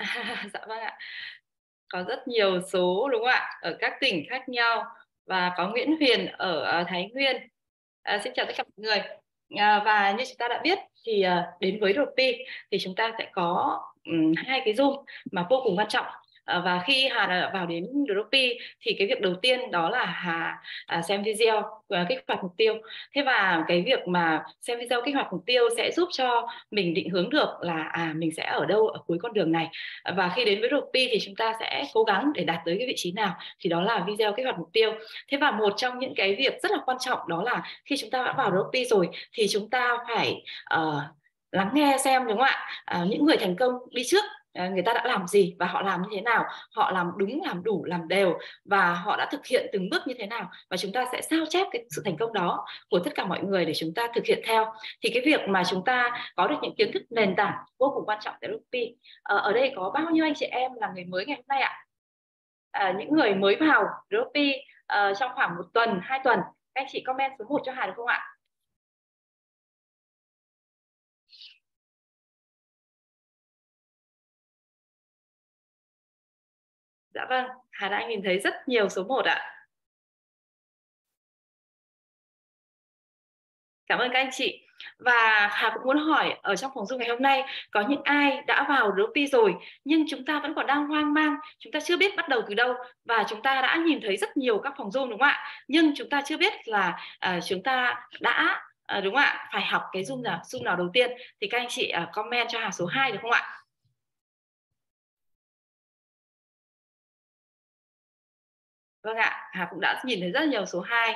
À, dạ vâng ạ. Có rất nhiều số đúng không ạ? Ở các tỉnh khác nhau và có Nguyễn Huyền ở ờ, Thái Nguyên. À, xin chào tất cả mọi người. À, và như chúng ta đã biết thì à, đến với RP thì chúng ta sẽ có um, hai cái zoom mà vô cùng quan trọng. Ờ, và khi Hà vào đến Dropi thì cái việc đầu tiên đó là Hà à, xem video à, kích hoạt mục tiêu thế và cái việc mà xem video kích hoạt mục tiêu sẽ giúp cho mình định hướng được là à mình sẽ ở đâu ở cuối con đường này và khi đến với Dropi thì chúng ta sẽ cố gắng để đạt tới cái vị trí nào thì đó là video kích hoạt mục tiêu thế và một trong những cái việc rất là quan trọng đó là khi chúng ta đã vào Dropi rồi thì chúng ta phải uh, lắng nghe xem đúng không ạ à, những người thành công đi trước Ờ, người ta đã làm gì và họ làm như thế nào họ làm đúng làm đủ làm đều và họ đã thực hiện từng bước như thế nào và chúng ta sẽ sao chép cái sự thành công đó của tất cả mọi người để chúng ta thực hiện theo thì cái việc mà chúng ta có được những kiến thức nền tảng vô cùng quan trọng tại Rupi ờ, ở đây có bao nhiêu anh chị em là người mới ngày hôm nay ạ à, những người mới vào Rupi uh, trong khoảng một tuần hai tuần các anh chị comment số 1 cho Hà được không ạ Dạ vâng, Hà đã nhìn thấy rất nhiều số 1 ạ. Cảm ơn các anh chị. Và Hà cũng muốn hỏi ở trong phòng Zoom ngày hôm nay có những ai đã vào Ruby rồi nhưng chúng ta vẫn còn đang hoang mang, chúng ta chưa biết bắt đầu từ đâu và chúng ta đã nhìn thấy rất nhiều các phòng Zoom đúng không ạ? Nhưng chúng ta chưa biết là uh, chúng ta đã uh, đúng không ạ? Phải học cái Zoom nào, Zoom nào đầu tiên thì các anh chị uh, comment cho Hà số 2 được không ạ? Vâng ạ, Hà cũng đã nhìn thấy rất nhiều số 2.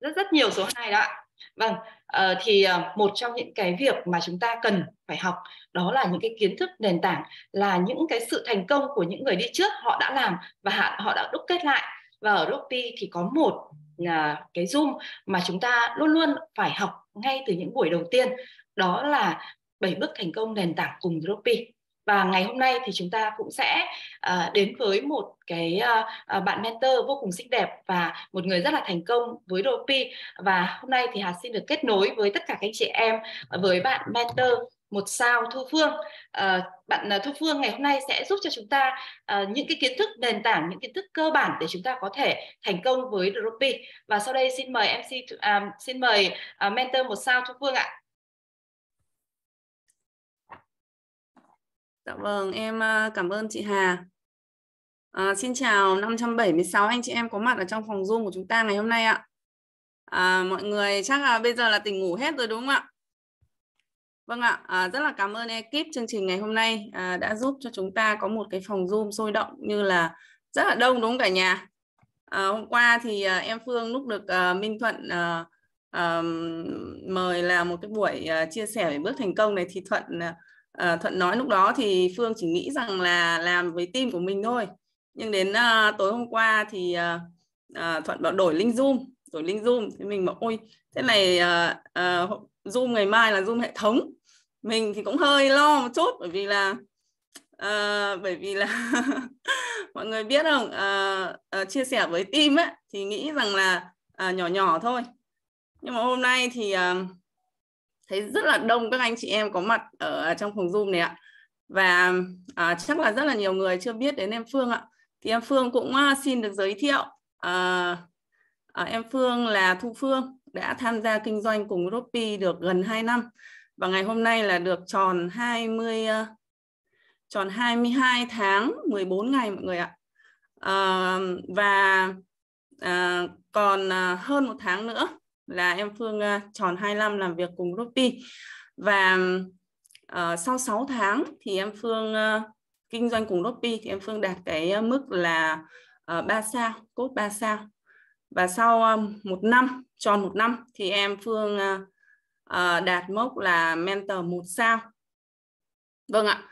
Rất rất nhiều số 2 đó ạ. Vâng, ờ, thì ờ, một trong những cái việc mà chúng ta cần phải học đó là những cái kiến thức nền tảng là những cái sự thành công của những người đi trước họ đã làm và họ đã đúc kết lại. Và ở Rocti thì có một à, cái Zoom mà chúng ta luôn luôn phải học ngay từ những buổi đầu tiên đó là bảy bước thành công nền tảng cùng Rocti và ngày hôm nay thì chúng ta cũng sẽ ờ, đến với một cái ờ, ờ, bạn mentor vô cùng xinh đẹp và một người rất là thành công với Ropi và hôm nay thì Hà xin được kết nối với tất cả các anh chị em với bạn mentor một sao Thu Phương. bạn Thu Phương ngày hôm nay sẽ giúp cho chúng ta những cái kiến thức nền tảng, những kiến thức cơ bản để chúng ta có thể thành công với Dropi. Và sau đây xin mời MC, à, xin mời mentor một sao Thu Phương ạ. Dạ vâng, em à, cảm ơn chị Hà. À, xin chào 576 anh chị em có mặt ở trong phòng Zoom của chúng ta ngày hôm nay ạ. À, mọi người chắc là bây giờ là tỉnh ngủ hết rồi đúng không ạ? Vâng ạ, à, rất là cảm ơn ekip chương trình ngày hôm nay à, đã giúp cho chúng ta có một cái phòng Zoom sôi động như là rất là đông đúng không cả nhà? À, hôm qua thì à, em Phương lúc được à, Minh Thuận à, à, mời làm một cái buổi à, chia sẻ về bước thành công này thì Thuận à, Ờ, thuận nói lúc đó thì phương chỉ nghĩ rằng là làm với team của mình thôi nhưng đến uh, tối hôm qua thì uh, uh, thuận bảo đổi link zoom đổi link zoom thì mình bảo ôi thế này uh, uh, zoom ngày mai là zoom hệ thống mình thì cũng hơi lo một chút bởi vì là uh, bởi vì là mọi người biết không uh, uh, chia sẻ với team ấy thì nghĩ rằng là uh, nhỏ nhỏ thôi nhưng mà hôm nay thì uh, thấy rất là đông các anh chị em có mặt ở à, trong phòng Zoom này ạ. Và à, chắc là rất là nhiều người chưa biết đến em Phương ạ. Thì em Phương cũng à, xin được giới thiệu à, à, em Phương là Thu Phương đã tham gia kinh doanh cùng Ropi được gần 2 năm và ngày hôm nay là được tròn 20 à, tròn 22 tháng 14 ngày mọi người ạ. À, và à, còn hơn một tháng nữa là em Phương à, tròn 25 làm việc cùng Rupi và uh, sau 6 tháng thì em Phương uh, kinh doanh cùng Rupi thì em Phương đạt cái mức là uh, ờ, 3 sao, cốt 3 sao và sau uh, một năm, tròn một năm thì em Phương uh, uh, đạt mốc là mentor một sao. Vâng ạ.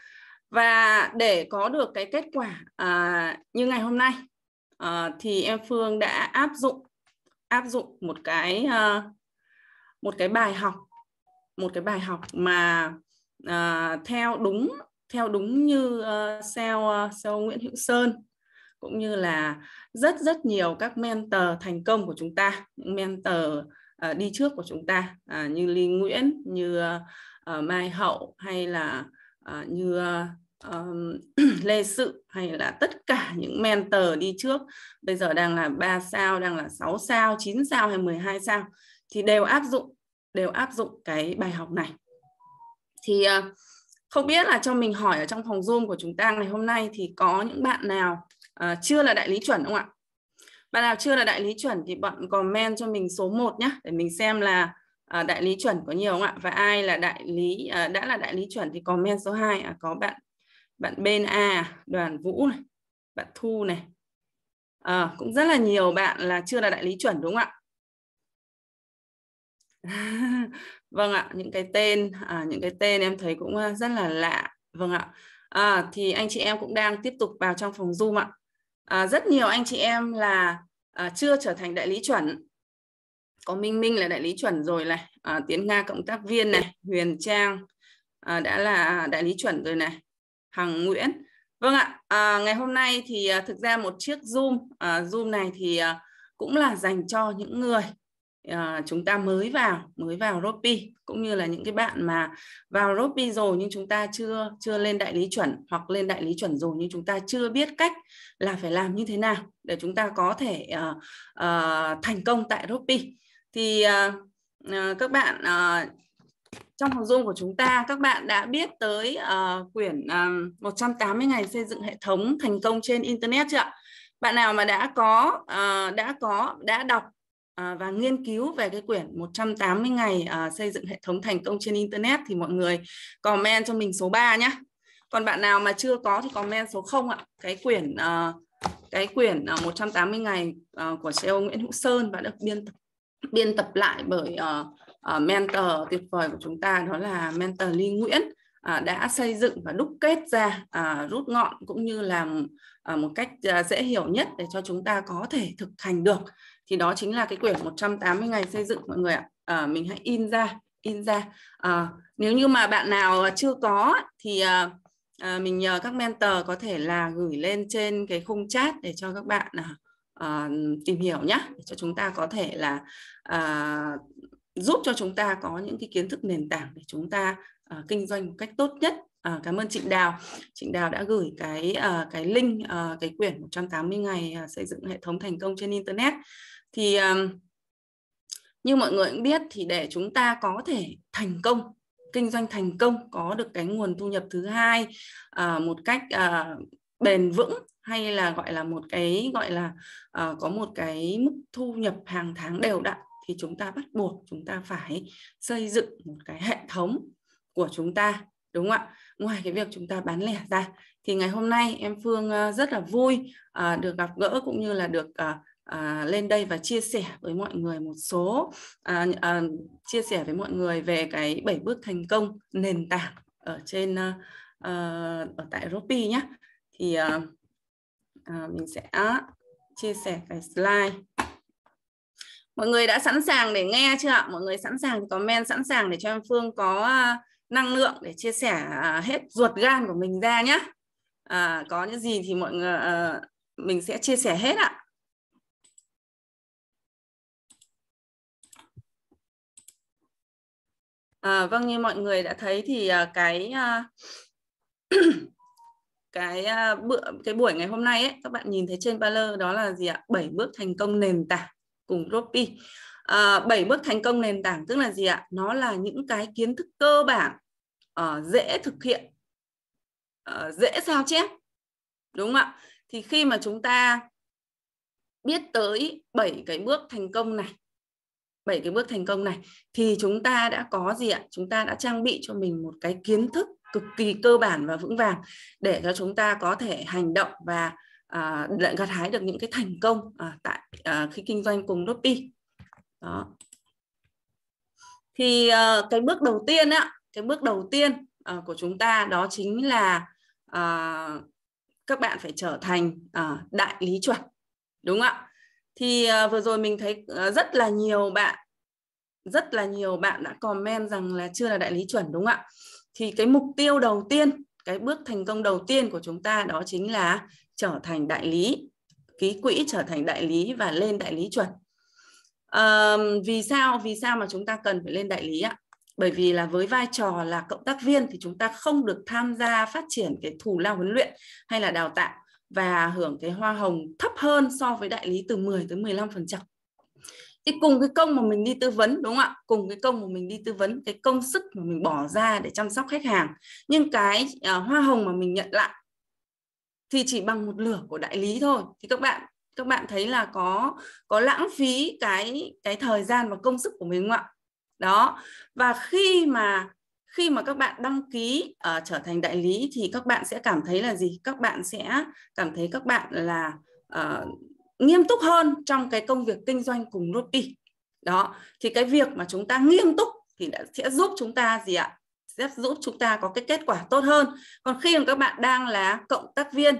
Và để có được cái kết quả uh, như ngày hôm nay uh, thì em Phương đã áp dụng áp dụng một cái ờ, một cái bài học một cái bài học mà uh, theo đúng theo đúng như uh, seo seo Nguyễn Hữu Sơn cũng như là rất rất nhiều các mentor thành công của chúng ta những mentor uh, đi trước của chúng ta uh, như Lý Nguyễn như uh, Mai Hậu hay là uh, như uh, lê sự hay là tất cả những mentor đi trước bây giờ đang là 3 sao đang là 6 sao 9 sao hay 12 sao thì đều áp dụng đều áp dụng cái bài học này thì ờ, không biết là cho mình hỏi ở trong phòng zoom của chúng ta ngày hôm nay thì có những bạn nào uh, chưa là đại lý chuẩn không ạ bạn nào chưa là đại lý chuẩn thì bọn comment cho mình số 1 nhé để mình xem là À, đại lý chuẩn có nhiều không ạ? Và ai là đại lý à, đã là đại lý chuẩn thì comment số 2 à, có bạn bạn bên A đoàn Vũ này, bạn Thu này à, cũng rất là nhiều bạn là chưa là đại lý chuẩn đúng không ạ vâng ạ những cái tên à, những cái tên em thấy cũng à, rất là lạ vâng ạ à, thì anh chị em cũng đang tiếp tục vào trong phòng zoom ạ à, rất nhiều anh chị em là à, chưa trở thành đại lý chuẩn có minh minh là đại lý chuẩn rồi này à, tiến nga cộng tác viên này huyền trang à, đã là đại lý chuẩn rồi này Hằng Nguyễn. Vâng ạ, à, ngày hôm nay thì à, thực ra một chiếc Zoom, à, Zoom này thì à, cũng là dành cho những người à, chúng ta mới vào, mới vào Ropi cũng như là những cái bạn mà vào Ropi rồi nhưng chúng ta chưa chưa lên đại lý chuẩn hoặc lên đại lý chuẩn rồi nhưng chúng ta chưa biết cách là phải làm như thế nào để chúng ta có thể à, à, thành công tại Ropi. Thì à, à, các bạn à, trong phòng dung của chúng ta các bạn đã biết tới uh, quyển uh, ờ, 180 ngày xây dựng hệ thống thành công trên internet chưa ạ? Bạn nào mà đã có uh, đã có đã đọc uh, và nghiên cứu về cái quyển 180 ngày uh, xây dựng hệ thống thành công trên internet thì mọi người comment cho mình số 3 nhé. Còn bạn nào mà chưa có thì comment số 0 ạ. Cái quyển uh, cái quyển uh, 180 ngày uh, của CEO Nguyễn Hữu Sơn và được biên tập biên tập lại bởi uh, Ờ, mentor tuyệt vời của chúng ta đó là mentor Ly Nguyễn à, đã xây dựng và đúc kết ra à, rút ngọn cũng như là à, một cách dễ hiểu nhất để cho chúng ta có thể thực hành được thì đó chính là cái quyển 180 ngày xây dựng mọi người ạ à, mình hãy in ra in ra à, nếu như mà bạn nào chưa có thì à, à, mình nhờ các mentor có thể là gửi lên trên cái khung chat để cho các bạn à, à, tìm hiểu nhé để cho chúng ta có thể là à, giúp cho chúng ta có những cái kiến thức nền tảng để chúng ta uh, kinh doanh một cách tốt nhất À, cảm ơn chị Đào. chị Đào đã gửi cái uh, cái link uh, cái quyển 180 ngày uh, xây dựng hệ thống thành công trên internet. Thì um, như mọi người cũng biết thì để chúng ta có thể thành công kinh doanh thành công có được cái nguồn thu nhập thứ hai uh, một cách uh, bền vững hay là gọi là một cái gọi là uh, có một cái mức thu nhập hàng tháng đều đặn thì chúng ta bắt buộc chúng ta phải xây dựng một cái hệ thống của chúng ta đúng không ạ ngoài cái việc chúng ta bán lẻ ra thì ngày hôm nay em phương ờ, rất là vui ờ, được gặp gỡ cũng như là được ờ, lên đây và chia sẻ với mọi người một số chia sẻ với mọi người về cái bảy bước thành công nền tảng ở trên ở tại Ropi nhé thì mình sẽ chia sẻ cái slide mọi người đã sẵn sàng để nghe chưa ạ mọi người sẵn sàng comment sẵn sàng để cho em phương có à, năng lượng để chia sẻ à, hết ruột gan của mình ra nhé à, có những gì thì mọi người à, mình sẽ chia sẻ hết ạ à, vâng như mọi người đã thấy thì cái cái bữa cái buổi ngày hôm nay ấy các bạn nhìn thấy trên banner đó là gì ạ bảy bước thành công nền tảng cùng Gropi. À, 7 bước thành công nền tảng tức là gì ạ? Nó là những cái kiến thức cơ bản uh, dễ thực hiện, uh, dễ sao chép. Đúng không ạ? Thì khi mà chúng ta biết tới 7 cái bước thành công này, 7 cái bước thành công này thì chúng ta đã có gì ạ? Chúng ta đã trang bị cho mình một cái kiến thức cực kỳ cơ bản và vững vàng để cho chúng ta có thể hành động và à, lại gặt hái được những cái thành công à, tại à, khi kinh doanh cùng Shopee đó thì à, cái bước đầu tiên á cái bước đầu tiên à, của chúng ta đó chính là à, các bạn phải trở thành à, đại lý chuẩn đúng không ạ thì à, vừa rồi mình thấy à, rất là nhiều bạn rất là nhiều bạn đã comment rằng là chưa là đại lý chuẩn đúng không ạ thì cái mục tiêu đầu tiên cái bước thành công đầu tiên của chúng ta đó chính là trở thành đại lý ký quỹ trở thành đại lý và lên đại lý chuẩn à, vì sao vì sao mà chúng ta cần phải lên đại lý ạ bởi vì là với vai trò là cộng tác viên thì chúng ta không được tham gia phát triển cái thù lao huấn luyện hay là đào tạo và hưởng cái hoa hồng thấp hơn so với đại lý từ 10 tới 15%. Thì cùng cái công mà mình đi tư vấn đúng không ạ? Cùng cái công mà mình đi tư vấn, cái công sức mà mình bỏ ra để chăm sóc khách hàng, nhưng cái uh, hoa hồng mà mình nhận lại thì chỉ bằng một nửa của đại lý thôi thì các bạn các bạn thấy là có có lãng phí cái cái thời gian và công sức của mình không ạ đó và khi mà khi mà các bạn đăng ký uh, trở thành đại lý thì các bạn sẽ cảm thấy là gì các bạn sẽ cảm thấy các bạn là uh, nghiêm túc hơn trong cái công việc kinh doanh cùng Ropi đó thì cái việc mà chúng ta nghiêm túc thì đã sẽ giúp chúng ta gì ạ sẽ giúp chúng ta có cái kết quả tốt hơn còn khi mà các bạn đang là cộng tác viên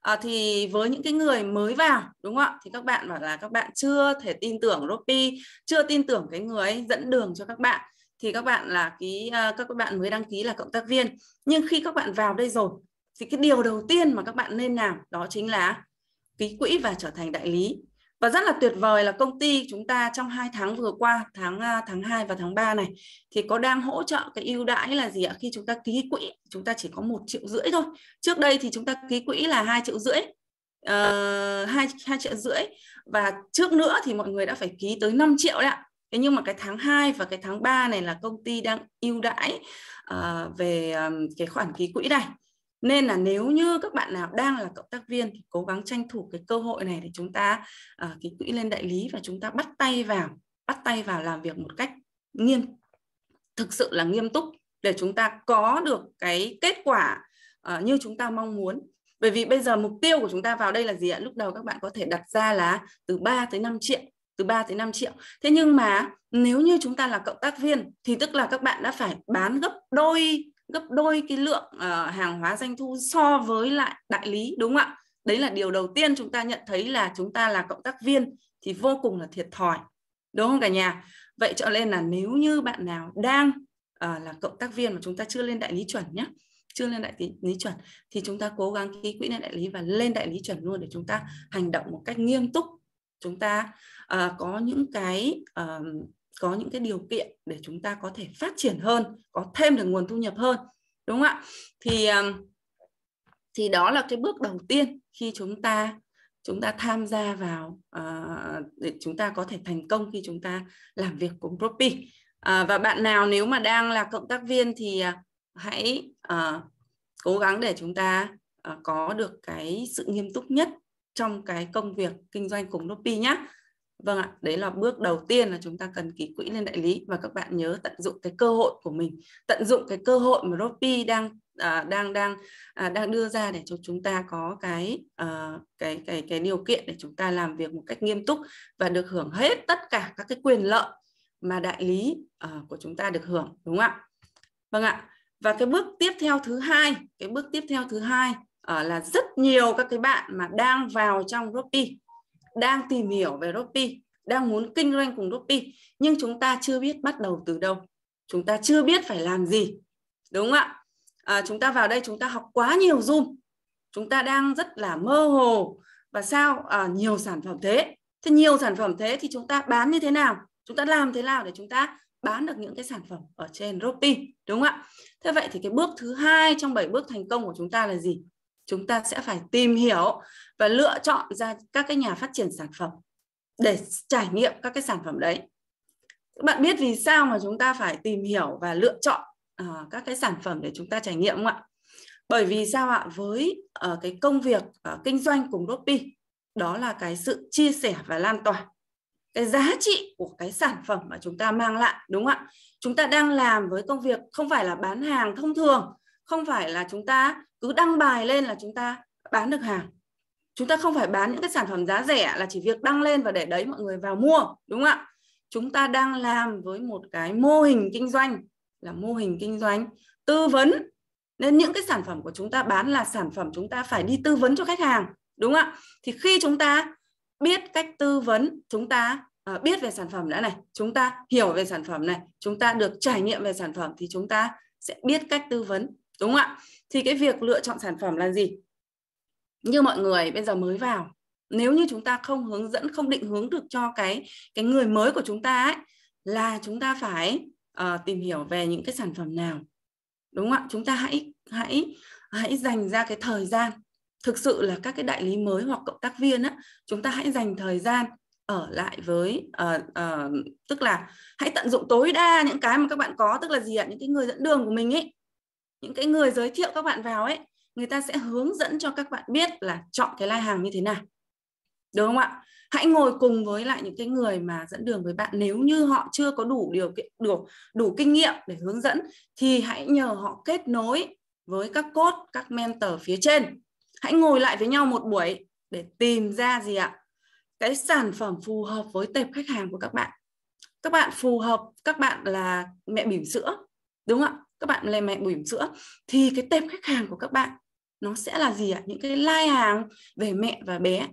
à, thì với những cái người mới vào đúng không ạ thì các bạn bảo là các bạn chưa thể tin tưởng Ropi chưa tin tưởng cái người ấy dẫn đường cho các bạn thì các bạn là ký à, các bạn mới đăng ký là cộng tác viên nhưng khi các bạn vào đây rồi thì cái điều đầu tiên mà các bạn nên làm đó chính là ký quỹ và trở thành đại lý và rất là tuyệt vời là công ty chúng ta trong 2 tháng vừa qua, tháng à, tháng 2 và tháng 3 này thì có đang hỗ trợ cái ưu đãi là gì ạ? Khi chúng ta ký quỹ, chúng ta chỉ có một triệu rưỡi thôi. Trước đây thì chúng ta ký quỹ là hai triệu rưỡi. Uh, 2, 2 triệu rưỡi và trước nữa thì mọi người đã phải ký tới 5 triệu đấy ạ. Thế nhưng mà cái tháng 2 và cái tháng 3 này là công ty đang ưu đãi uh, về um, cái khoản ký quỹ này nên là nếu như các bạn nào đang là cộng tác viên thì cố gắng tranh thủ cái cơ hội này để chúng ta uh, ờ, cái quỹ lên đại lý và chúng ta bắt tay vào bắt tay vào làm việc một cách nghiêm thực sự là nghiêm túc để chúng ta có được cái kết quả uh, như chúng ta mong muốn bởi vì bây giờ mục tiêu của chúng ta vào đây là gì ạ lúc đầu các bạn có thể đặt ra là từ 3 tới 5 triệu từ 3 tới 5 triệu thế nhưng mà nếu như chúng ta là cộng tác viên thì tức là các bạn đã phải bán gấp đôi gấp đôi cái lượng uh, hàng hóa doanh thu so với lại đại lý đúng không ạ đấy là điều đầu tiên chúng ta nhận thấy là chúng ta là cộng tác viên thì vô cùng là thiệt thòi đúng không cả nhà vậy cho nên là nếu như bạn nào đang uh, là cộng tác viên mà chúng ta chưa lên đại lý chuẩn nhé chưa lên đại lý chuẩn thì chúng ta cố gắng ký quỹ lên đại lý và lên đại lý chuẩn luôn để chúng ta hành động một cách nghiêm túc chúng ta uh, có những cái uh, có những cái điều kiện để chúng ta có thể phát triển hơn có thêm được nguồn thu nhập hơn đúng không ạ thì thì đó là cái bước đầu tiên khi chúng ta chúng ta tham gia vào uh, để chúng ta có thể thành công khi chúng ta làm việc cùng Propi uh, và bạn nào nếu mà đang là cộng tác viên thì uh, hãy uh, cố gắng để chúng ta uh, có được cái sự nghiêm túc nhất trong cái công việc kinh doanh cùng Propi nhé Vâng ạ, đấy là bước đầu tiên là chúng ta cần ký quỹ lên đại lý và các bạn nhớ tận dụng cái cơ hội của mình, tận dụng cái cơ hội mà Ropi đang à, đang đang à, đang đưa ra để cho chúng ta có cái à, cái cái cái điều kiện để chúng ta làm việc một cách nghiêm túc và được hưởng hết tất cả các cái quyền lợi mà đại lý à, của chúng ta được hưởng đúng không ạ? Vâng ạ. Và cái bước tiếp theo thứ hai, cái bước tiếp theo thứ hai à, là rất nhiều các cái bạn mà đang vào trong Ropi đang tìm hiểu về Robby, đang muốn kinh doanh cùng Robby nhưng chúng ta chưa biết bắt đầu từ đâu. Chúng ta chưa biết phải làm gì. Đúng không ạ? À, chúng ta vào đây chúng ta học quá nhiều Zoom. Chúng ta đang rất là mơ hồ và sao à, nhiều sản phẩm thế. Thế nhiều sản phẩm thế thì chúng ta bán như thế nào? Chúng ta làm thế nào để chúng ta bán được những cái sản phẩm ở trên Robby, đúng không ạ? Thế vậy thì cái bước thứ hai trong 7 bước thành công của chúng ta là gì? chúng ta sẽ phải tìm hiểu và lựa chọn ra các cái nhà phát triển sản phẩm để trải nghiệm các cái sản phẩm đấy các bạn biết vì sao mà chúng ta phải tìm hiểu và lựa chọn uh, các cái sản phẩm để chúng ta trải nghiệm không ạ bởi vì sao ạ với uh, cái công việc uh, kinh doanh cùng Ropi đó là cái sự chia sẻ và lan tỏa cái giá trị của cái sản phẩm mà chúng ta mang lại đúng không ạ chúng ta đang làm với công việc không phải là bán hàng thông thường không phải là chúng ta cứ đăng bài lên là chúng ta bán được hàng chúng ta không phải bán những cái sản phẩm giá rẻ là chỉ việc đăng lên và để đấy mọi người vào mua đúng không ạ chúng ta đang làm với một cái mô hình kinh doanh là mô hình kinh doanh tư vấn nên những cái sản phẩm của chúng ta bán là sản phẩm chúng ta phải đi tư vấn cho khách hàng đúng không ạ thì khi chúng ta biết cách tư vấn chúng ta ờ, biết về sản phẩm đã này chúng ta hiểu về sản phẩm này chúng ta được trải nghiệm về sản phẩm thì chúng ta sẽ biết cách tư vấn đúng không ạ thì cái việc lựa chọn sản phẩm là gì như mọi người bây giờ mới vào nếu như chúng ta không hướng dẫn không định hướng được cho cái cái người mới của chúng ta ấy là chúng ta phải uh, tìm hiểu về những cái sản phẩm nào đúng không ạ chúng ta hãy hãy hãy dành ra cái thời gian thực sự là các cái đại lý mới hoặc cộng tác viên á chúng ta hãy dành thời gian ở lại với uh, uh, tức là hãy tận dụng tối đa những cái mà các bạn có tức là gì ạ những cái người dẫn đường của mình ấy những cái người giới thiệu các bạn vào ấy người ta sẽ hướng dẫn cho các bạn biết là chọn cái lai hàng như thế nào đúng không ạ hãy ngồi cùng với lại những cái người mà dẫn đường với bạn nếu như họ chưa có đủ điều kiện đủ đủ kinh nghiệm để hướng dẫn thì hãy nhờ họ kết nối với các cốt các mentor phía trên hãy ngồi lại với nhau một buổi để tìm ra gì ạ cái sản phẩm phù hợp với tệp khách hàng của các bạn các bạn phù hợp các bạn là mẹ bỉm sữa đúng không ạ các bạn làm mẹ bảo sữa thì cái tệp khách hàng của các bạn nó sẽ là gì ạ? À? Những cái like hàng về mẹ và bé,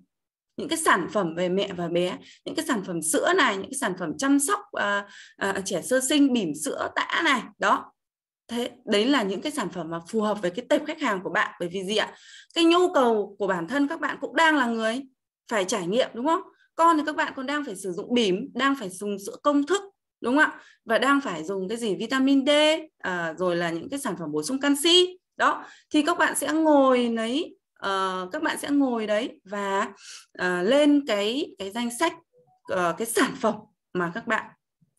những cái sản phẩm về mẹ và bé, những cái sản phẩm sữa này, những cái sản phẩm chăm sóc à, à, trẻ sơ sinh bỉm sữa tã này, đó. Thế đấy là những cái sản phẩm mà phù hợp với cái tệp khách hàng của bạn bởi vì gì ạ? Cái nhu cầu của bản thân các bạn cũng đang là người phải trải nghiệm đúng không? Con thì các bạn còn đang phải sử dụng bỉm, đang phải dùng sữa công thức, đúng không ạ và đang phải dùng cái gì vitamin D à, rồi là những cái sản phẩm bổ sung canxi đó thì các bạn sẽ ngồi lấy uh, ờ, các bạn sẽ ngồi đấy và uh, lên cái cái danh sách uh, cái sản phẩm mà các bạn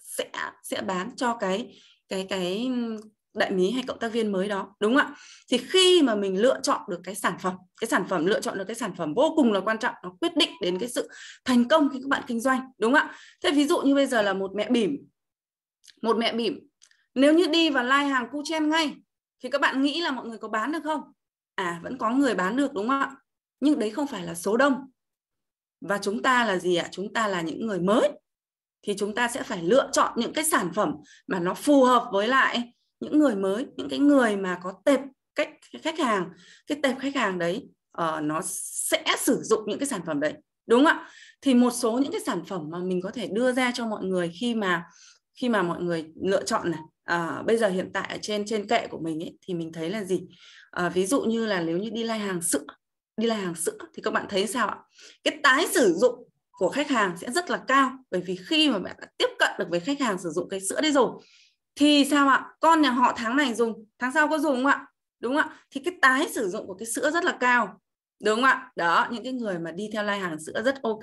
sẽ sẽ bán cho cái cái cái đại lý hay cộng tác viên mới đó đúng không ạ thì khi mà mình lựa chọn được cái sản phẩm cái sản phẩm lựa chọn được cái sản phẩm vô cùng là quan trọng nó quyết định đến cái sự thành công khi các bạn kinh doanh đúng không ạ thế ví dụ như bây giờ là một mẹ bỉm một mẹ bỉm nếu như đi và like hàng cu chen ngay thì các bạn nghĩ là mọi người có bán được không à vẫn có người bán được đúng không ạ nhưng đấy không phải là số đông và chúng ta là gì ạ chúng ta là những người mới thì chúng ta sẽ phải lựa chọn những cái sản phẩm mà nó phù hợp với lại những người mới những cái người mà có tệp cách khách hàng cái tệp khách hàng đấy uh, nó sẽ sử dụng những cái sản phẩm đấy đúng không ạ thì một số những cái sản phẩm mà mình có thể đưa ra cho mọi người khi mà khi mà mọi người lựa chọn này à, bây giờ hiện tại ở trên trên kệ của mình ấy, thì mình thấy là gì à, ví dụ như là nếu như đi lai hàng sữa đi lai hàng sữa thì các bạn thấy sao ạ cái tái sử dụng của khách hàng sẽ rất là cao bởi vì khi mà bạn đã tiếp cận được với khách hàng sử dụng cái sữa đấy rồi thì sao ạ con nhà họ tháng này dùng tháng sau có dùng không ạ đúng không ạ thì cái tái sử dụng của cái sữa rất là cao đúng không ạ đó những cái người mà đi theo lai hàng sữa rất ok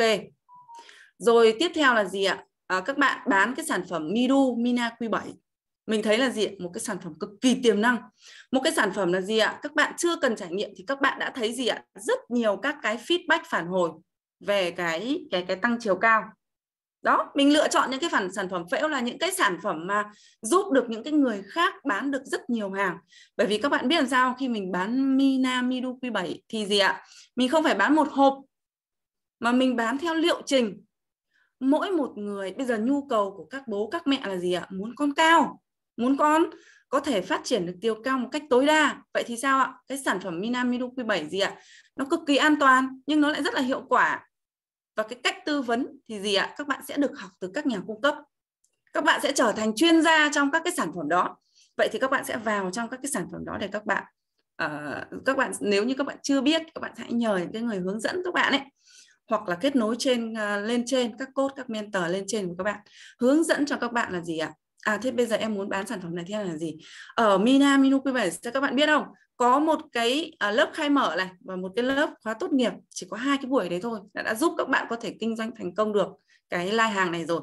rồi tiếp theo là gì ạ à, các bạn bán cái sản phẩm Miru Mina Q7 mình thấy là gì ạ? một cái sản phẩm cực kỳ tiềm năng một cái sản phẩm là gì ạ các bạn chưa cần trải nghiệm thì các bạn đã thấy gì ạ rất nhiều các cái feedback phản hồi về cái cái cái tăng chiều cao đó mình lựa chọn những cái phần sản phẩm phễu là những cái sản phẩm mà giúp được những cái người khác bán được rất nhiều hàng bởi vì các bạn biết làm sao khi mình bán Mina Midu Q7 thì gì ạ mình không phải bán một hộp mà mình bán theo liệu trình mỗi một người bây giờ nhu cầu của các bố các mẹ là gì ạ muốn con cao muốn con có thể phát triển được tiêu cao một cách tối đa vậy thì sao ạ cái sản phẩm Mina Midu Q7 gì ạ nó cực kỳ an toàn nhưng nó lại rất là hiệu quả và cái cách tư vấn thì gì ạ các bạn sẽ được học từ các nhà cung cấp các bạn sẽ trở thành chuyên gia trong các cái sản phẩm đó vậy thì các bạn sẽ vào trong các cái sản phẩm đó để các bạn uh, các bạn nếu như các bạn chưa biết các bạn hãy nhờ những cái người hướng dẫn các bạn ấy hoặc là kết nối trên uh, lên trên các cốt các mentor lên trên của các bạn hướng dẫn cho các bạn là gì ạ à thế bây giờ em muốn bán sản phẩm này thế là gì ở Mina Minu P7 các bạn biết không có một cái à, lớp khai mở này và một cái lớp khóa tốt nghiệp chỉ có hai cái buổi đấy thôi đã, đã giúp các bạn có thể kinh doanh thành công được cái lai hàng này rồi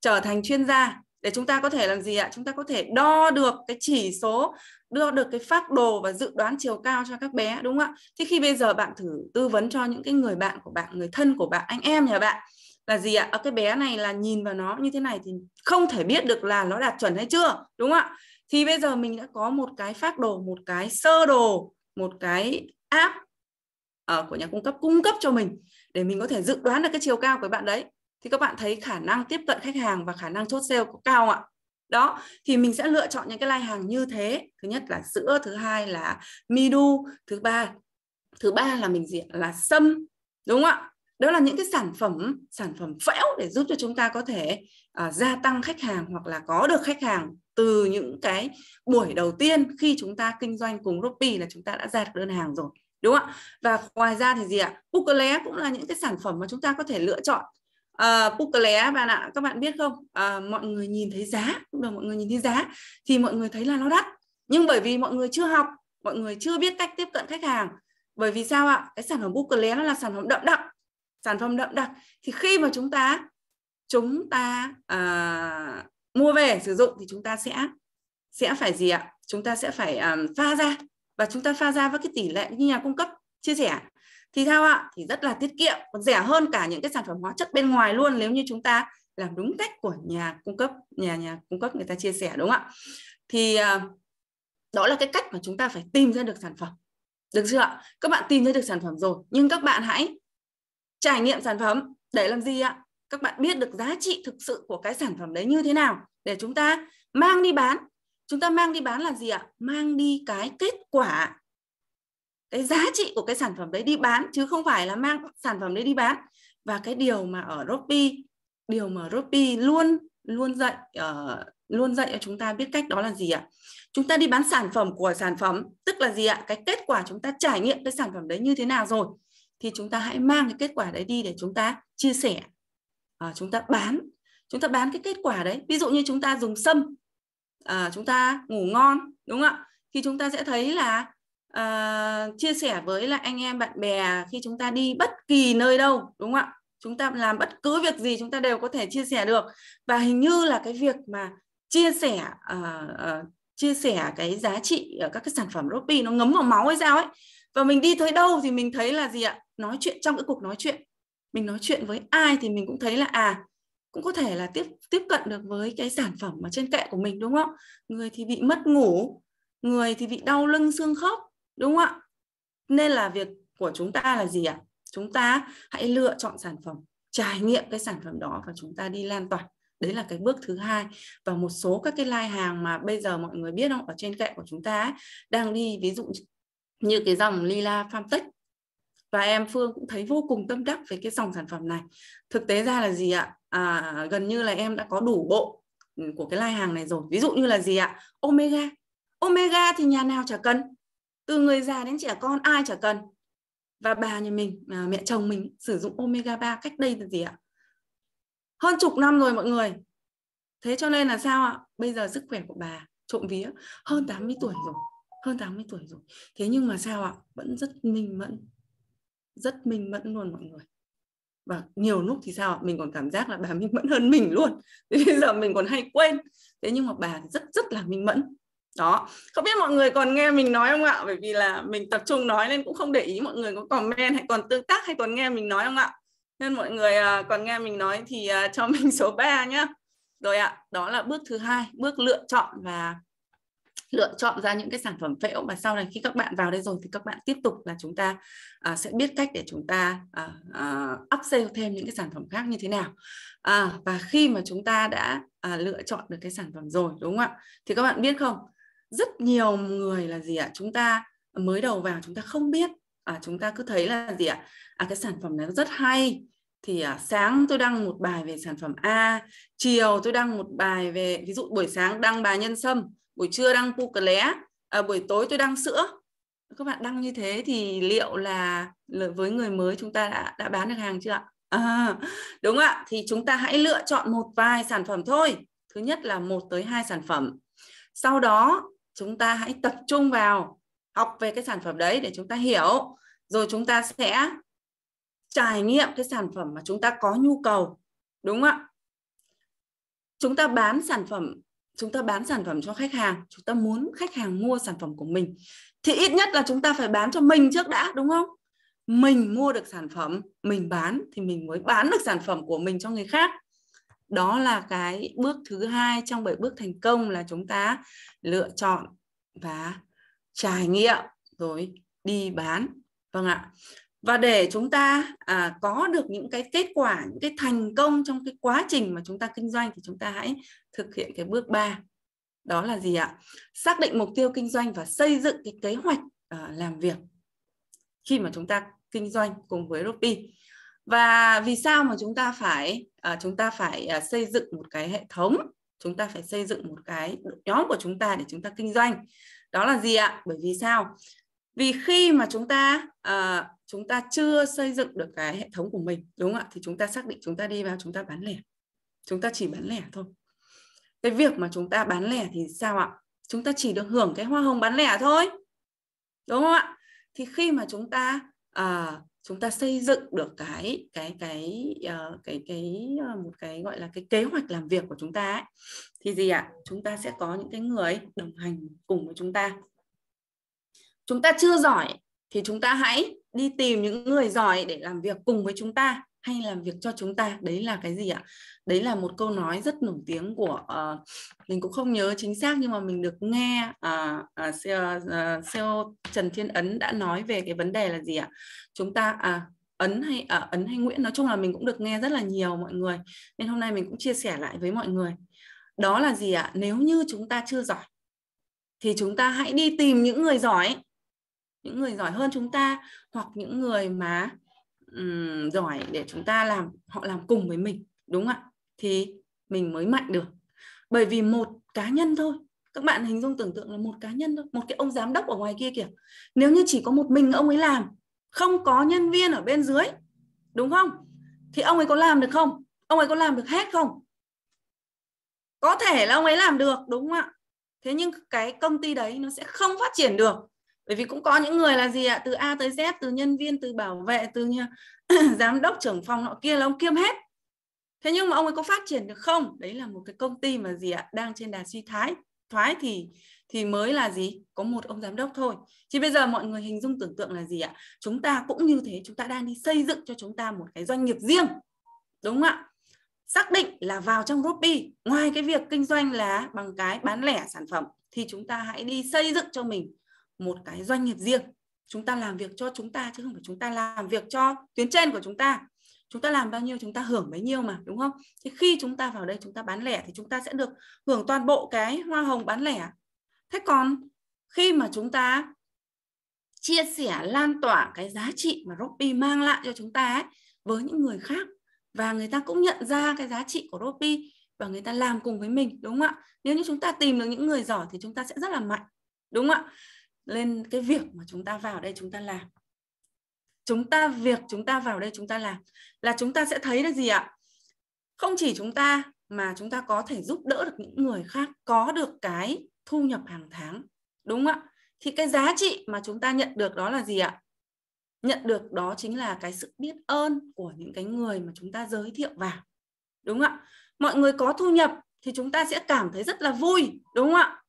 trở thành chuyên gia để chúng ta có thể làm gì ạ chúng ta có thể đo được cái chỉ số đưa được cái phác đồ và dự đoán chiều cao cho các bé đúng không ạ thế khi bây giờ bạn thử tư vấn cho những cái người bạn của bạn người thân của bạn anh em nhà bạn là gì ạ à, cái bé này là nhìn vào nó như thế này thì không thể biết được là nó đạt chuẩn hay chưa đúng không ạ thì bây giờ mình đã có một cái phác đồ một cái sơ đồ một cái app ờ, của nhà cung cấp cung cấp cho mình để mình có thể dự đoán được cái chiều cao của bạn đấy thì các bạn thấy khả năng tiếp cận khách hàng và khả năng chốt sale có cao ạ đó thì mình sẽ lựa chọn những cái lai hàng như thế thứ nhất là sữa thứ hai là midu thứ ba thứ ba là mình diện là sâm đúng không ạ đó là những cái sản phẩm sản phẩm phễu để giúp cho chúng ta có thể uh, gia tăng khách hàng hoặc là có được khách hàng từ những cái buổi đầu tiên khi chúng ta kinh doanh cùng Ropi là chúng ta đã ra được đơn hàng rồi đúng không ạ và ngoài ra thì gì ạ Bukele cũng là những cái sản phẩm mà chúng ta có thể lựa chọn uh, à, Bukele bạn ạ các bạn biết không uh, mọi người nhìn thấy giá lúc mọi người nhìn thấy giá thì mọi người thấy là nó đắt nhưng bởi vì mọi người chưa học mọi người chưa biết cách tiếp cận khách hàng bởi vì sao ạ cái sản phẩm Bukele nó là sản phẩm đậm đặc sản phẩm đậm đặc thì khi mà chúng ta chúng ta à, mua về sử dụng thì chúng ta sẽ sẽ phải gì ạ chúng ta sẽ phải um, pha ra và chúng ta pha ra với cái tỷ lệ như nhà cung cấp chia sẻ thì sao ạ thì rất là tiết kiệm còn rẻ hơn cả những cái sản phẩm hóa chất bên ngoài luôn nếu như chúng ta làm đúng cách của nhà cung cấp nhà nhà cung cấp người ta chia sẻ đúng không ạ thì uh, đó là cái cách mà chúng ta phải tìm ra được sản phẩm được chưa ạ các bạn tìm ra được sản phẩm rồi nhưng các bạn hãy trải nghiệm sản phẩm để làm gì ạ các bạn biết được giá trị thực sự của cái sản phẩm đấy như thế nào để chúng ta mang đi bán chúng ta mang đi bán là gì ạ mang đi cái kết quả cái giá trị của cái sản phẩm đấy đi bán chứ không phải là mang sản phẩm đấy đi bán và cái điều mà ở Ropi điều mà Ropi luôn luôn dạy uh, luôn dạy cho chúng ta biết cách đó là gì ạ chúng ta đi bán sản phẩm của sản phẩm tức là gì ạ cái kết quả chúng ta trải nghiệm cái sản phẩm đấy như thế nào rồi thì chúng ta hãy mang cái kết quả đấy đi để chúng ta chia sẻ à, chúng ta bán chúng ta bán cái kết quả đấy ví dụ như chúng ta dùng sâm à, chúng ta ngủ ngon đúng không ạ thì chúng ta sẽ thấy là à, chia sẻ với lại anh em bạn bè khi chúng ta đi bất kỳ nơi đâu đúng không ạ chúng ta làm bất cứ việc gì chúng ta đều có thể chia sẻ được và hình như là cái việc mà chia sẻ uh, uh, chia sẻ cái giá trị ở các cái sản phẩm Robby nó ngấm vào máu hay sao ấy và mình đi tới đâu thì mình thấy là gì ạ nói chuyện trong cái cuộc nói chuyện mình nói chuyện với ai thì mình cũng thấy là à cũng có thể là tiếp tiếp cận được với cái sản phẩm mà trên kệ của mình đúng không người thì bị mất ngủ người thì bị đau lưng xương khớp đúng không ạ nên là việc của chúng ta là gì ạ chúng ta hãy lựa chọn sản phẩm trải nghiệm cái sản phẩm đó và chúng ta đi lan tỏa đấy là cái bước thứ hai và một số các cái lai hàng mà bây giờ mọi người biết không ở trên kệ của chúng ta ấy, đang đi ví dụ như cái dòng lila farmtech và em Phương cũng thấy vô cùng tâm đắc về cái dòng sản phẩm này thực tế ra là gì ạ à, gần như là em đã có đủ bộ ừ, của cái lai hàng này rồi ví dụ như là gì ạ omega omega thì nhà nào chả cần từ người già đến trẻ con ai chả cần và bà nhà mình à, mẹ chồng mình sử dụng omega 3 cách đây là gì ạ hơn chục năm rồi mọi người thế cho nên là sao ạ bây giờ sức khỏe của bà trộm vía hơn 80 tuổi rồi hơn 80 tuổi rồi thế nhưng mà sao ạ vẫn rất minh mẫn rất minh mẫn luôn mọi người và nhiều lúc thì sao mình còn cảm giác là bà minh mẫn hơn mình luôn bây giờ mình còn hay quên thế nhưng mà bà rất rất là minh mẫn đó không biết mọi người còn nghe mình nói không ạ bởi vì là mình tập trung nói nên cũng không để ý mọi người có comment hay còn tương tác hay còn nghe mình nói không ạ nên mọi người à, còn nghe mình nói thì à, cho mình số 3 nhá rồi ạ đó là bước thứ hai bước lựa chọn và lựa chọn ra những cái sản phẩm phễu và sau này khi các bạn vào đây rồi thì các bạn tiếp tục là chúng ta à, sẽ biết cách để chúng ta à, à, upsell thêm những cái sản phẩm khác như thế nào à, và khi mà chúng ta đã à, lựa chọn được cái sản phẩm rồi đúng không ạ thì các bạn biết không rất nhiều người là gì ạ chúng ta mới đầu vào chúng ta không biết à, chúng ta cứ thấy là gì ạ à, cái sản phẩm này rất hay thì à, sáng tôi đăng một bài về sản phẩm A, chiều tôi đăng một bài về ví dụ buổi sáng đăng bài nhân sâm, buổi trưa đăng pu cà lé à, buổi tối tôi đăng sữa các bạn đăng như thế thì liệu là với người mới chúng ta đã đã bán được hàng chưa ạ à, đúng ạ thì chúng ta hãy lựa chọn một vài sản phẩm thôi thứ nhất là một tới hai sản phẩm sau đó chúng ta hãy tập trung vào học về cái sản phẩm đấy để chúng ta hiểu rồi chúng ta sẽ trải nghiệm cái sản phẩm mà chúng ta có nhu cầu đúng ạ chúng ta bán sản phẩm chúng ta bán sản phẩm cho khách hàng chúng ta muốn khách hàng mua sản phẩm của mình thì ít nhất là chúng ta phải bán cho mình trước đã đúng không mình mua được sản phẩm mình bán thì mình mới bán được sản phẩm của mình cho người khác đó là cái bước thứ hai trong bảy bước thành công là chúng ta lựa chọn và trải nghiệm rồi đi bán vâng ạ và để chúng ta à, có được những cái kết quả những cái thành công trong cái quá trình mà chúng ta kinh doanh thì chúng ta hãy thực hiện cái bước 3 đó là gì ạ xác định mục tiêu kinh doanh và xây dựng cái kế hoạch uh, làm việc khi mà chúng ta kinh doanh cùng với Ruby và vì sao mà chúng ta phải uh, chúng ta phải uh, xây dựng một cái hệ thống chúng ta phải xây dựng một cái nhóm của chúng ta để chúng ta kinh doanh đó là gì ạ bởi vì sao vì khi mà chúng ta uh, chúng ta chưa xây dựng được cái hệ thống của mình đúng không ạ thì chúng ta xác định chúng ta đi vào chúng ta bán lẻ chúng ta chỉ bán lẻ thôi cái việc mà chúng ta bán lẻ thì sao ạ chúng ta chỉ được hưởng cái hoa hồng bán lẻ thôi đúng không ạ thì khi mà chúng ta à, chúng ta xây dựng được cái cái cái ờ, cái cái ờ, một cái gọi là cái kế hoạch làm việc của chúng ta ấy, thì gì ạ chúng ta sẽ có những cái người đồng hành cùng với chúng ta chúng ta chưa giỏi thì chúng ta hãy đi tìm những người giỏi để làm việc cùng với chúng ta hay làm việc cho chúng ta đấy là cái gì ạ đấy là một câu nói rất nổi tiếng của uh, mình cũng không nhớ chính xác nhưng mà mình được nghe uh, uh, CEO, uh, CEO Trần Thiên Ấn đã nói về cái vấn đề là gì ạ chúng ta à ấn hay à, ấn hay nguyễn nói chung là mình cũng được nghe rất là nhiều mọi người nên hôm nay mình cũng chia sẻ lại với mọi người đó là gì ạ nếu như chúng ta chưa giỏi thì chúng ta hãy đi tìm những người giỏi những người giỏi hơn chúng ta hoặc những người mà giỏi để chúng ta làm họ làm cùng với mình đúng không ạ thì mình mới mạnh được bởi vì một cá nhân thôi các bạn hình dung tưởng tượng là một cá nhân thôi một cái ông giám đốc ở ngoài kia kìa nếu như chỉ có một mình ông ấy làm không có nhân viên ở bên dưới đúng không thì ông ấy có làm được không ông ấy có làm được hết không có thể là ông ấy làm được đúng không ạ thế nhưng cái công ty đấy nó sẽ không phát triển được bởi vì cũng có những người là gì ạ từ a tới z từ nhân viên từ bảo vệ từ nhà, giám đốc trưởng phòng nọ kia là ông kiêm hết thế nhưng mà ông ấy có phát triển được không đấy là một cái công ty mà gì ạ đang trên đà suy thoái thoái thì thì mới là gì có một ông giám đốc thôi chứ bây giờ mọi người hình dung tưởng tượng là gì ạ chúng ta cũng như thế chúng ta đang đi xây dựng cho chúng ta một cái doanh nghiệp riêng đúng không ạ xác định là vào trong Robby ngoài cái việc kinh doanh là bằng cái bán lẻ sản phẩm thì chúng ta hãy đi xây dựng cho mình một cái doanh nghiệp riêng chúng ta làm việc cho chúng ta chứ không phải chúng ta làm việc cho tuyến trên của chúng ta chúng ta làm bao nhiêu chúng ta hưởng bấy nhiêu mà đúng không thì khi chúng ta vào đây chúng ta bán lẻ thì chúng ta sẽ được hưởng toàn bộ cái hoa hồng bán lẻ thế còn khi mà chúng ta chia sẻ lan tỏa cái giá trị mà Robby mang lại cho chúng ta ấy, với những người khác và người ta cũng nhận ra cái giá trị của Robby và người ta làm cùng với mình đúng không ạ nếu như chúng ta tìm được những người giỏi thì chúng ta sẽ rất là mạnh đúng không ạ lên cái việc mà chúng ta vào đây chúng ta làm chúng ta việc chúng ta vào đây chúng ta làm là chúng ta sẽ thấy được gì ạ không chỉ chúng ta mà chúng ta có thể giúp đỡ được những người khác có được cái thu nhập hàng tháng đúng không ạ thì cái giá trị mà chúng ta nhận được đó là gì ạ nhận được đó chính là cái sự biết ơn của những cái người mà chúng ta giới thiệu vào đúng không ạ mọi người có thu nhập thì chúng ta sẽ cảm thấy rất là vui đúng không ạ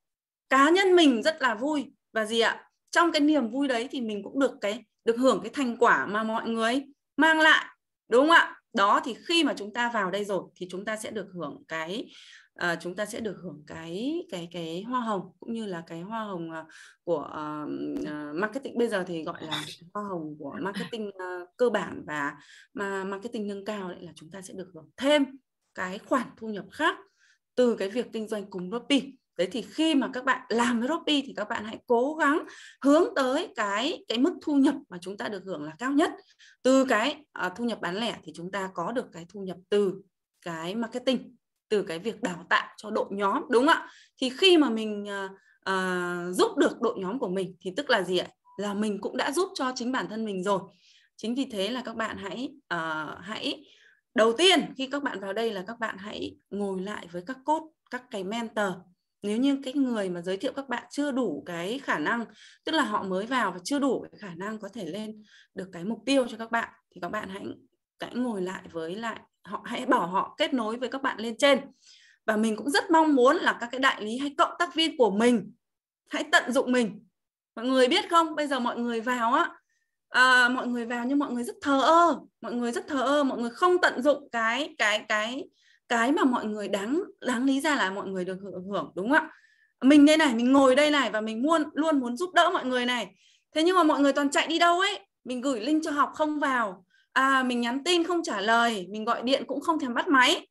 cá nhân mình rất là vui và gì ạ trong cái niềm vui đấy thì mình cũng được cái được hưởng cái thành quả mà mọi người mang lại đúng không ạ đó thì khi mà chúng ta vào đây rồi thì chúng ta sẽ được hưởng cái à, chúng ta sẽ được hưởng cái cái cái hoa hồng cũng như là cái hoa hồng à, của uh, marketing bây giờ thì gọi là hoa hồng của marketing uh, cơ bản và mà marketing nâng cao lại là chúng ta sẽ được hưởng thêm cái khoản thu nhập khác từ cái việc kinh doanh cùng Robby đấy thì khi mà các bạn làm với Robby thì các bạn hãy cố gắng hướng tới cái cái mức thu nhập mà chúng ta được hưởng là cao nhất từ cái à, thu nhập bán lẻ thì chúng ta có được cái thu nhập từ cái marketing từ cái việc đào tạo cho đội nhóm đúng không ạ thì khi mà mình à, à, giúp được đội nhóm của mình thì tức là gì ạ là mình cũng đã giúp cho chính bản thân mình rồi chính vì thế là các bạn hãy à, hãy đầu tiên khi các bạn vào đây là các bạn hãy ngồi lại với các cốt các cái mentor nếu như cái người mà giới thiệu các bạn chưa đủ cái khả năng tức là họ mới vào và chưa đủ cái khả năng có thể lên được cái mục tiêu cho các bạn thì các bạn hãy hãy ngồi lại với lại họ hãy bảo họ kết nối với các bạn lên trên và mình cũng rất mong muốn là các cái đại lý hay cộng tác viên của mình hãy tận dụng mình mọi người biết không bây giờ mọi người vào á à, mọi người vào nhưng mọi người rất thờ ơ mọi người rất thờ ơ mọi người không tận dụng cái cái cái cái mà mọi người đáng đáng lý ra là mọi người được hưởng đúng không ạ mình đây này mình ngồi đây này và mình luôn luôn muốn giúp đỡ mọi người này thế nhưng mà mọi người toàn chạy đi đâu ấy mình gửi link cho học không vào à mình nhắn tin không trả lời mình gọi điện cũng không thèm bắt máy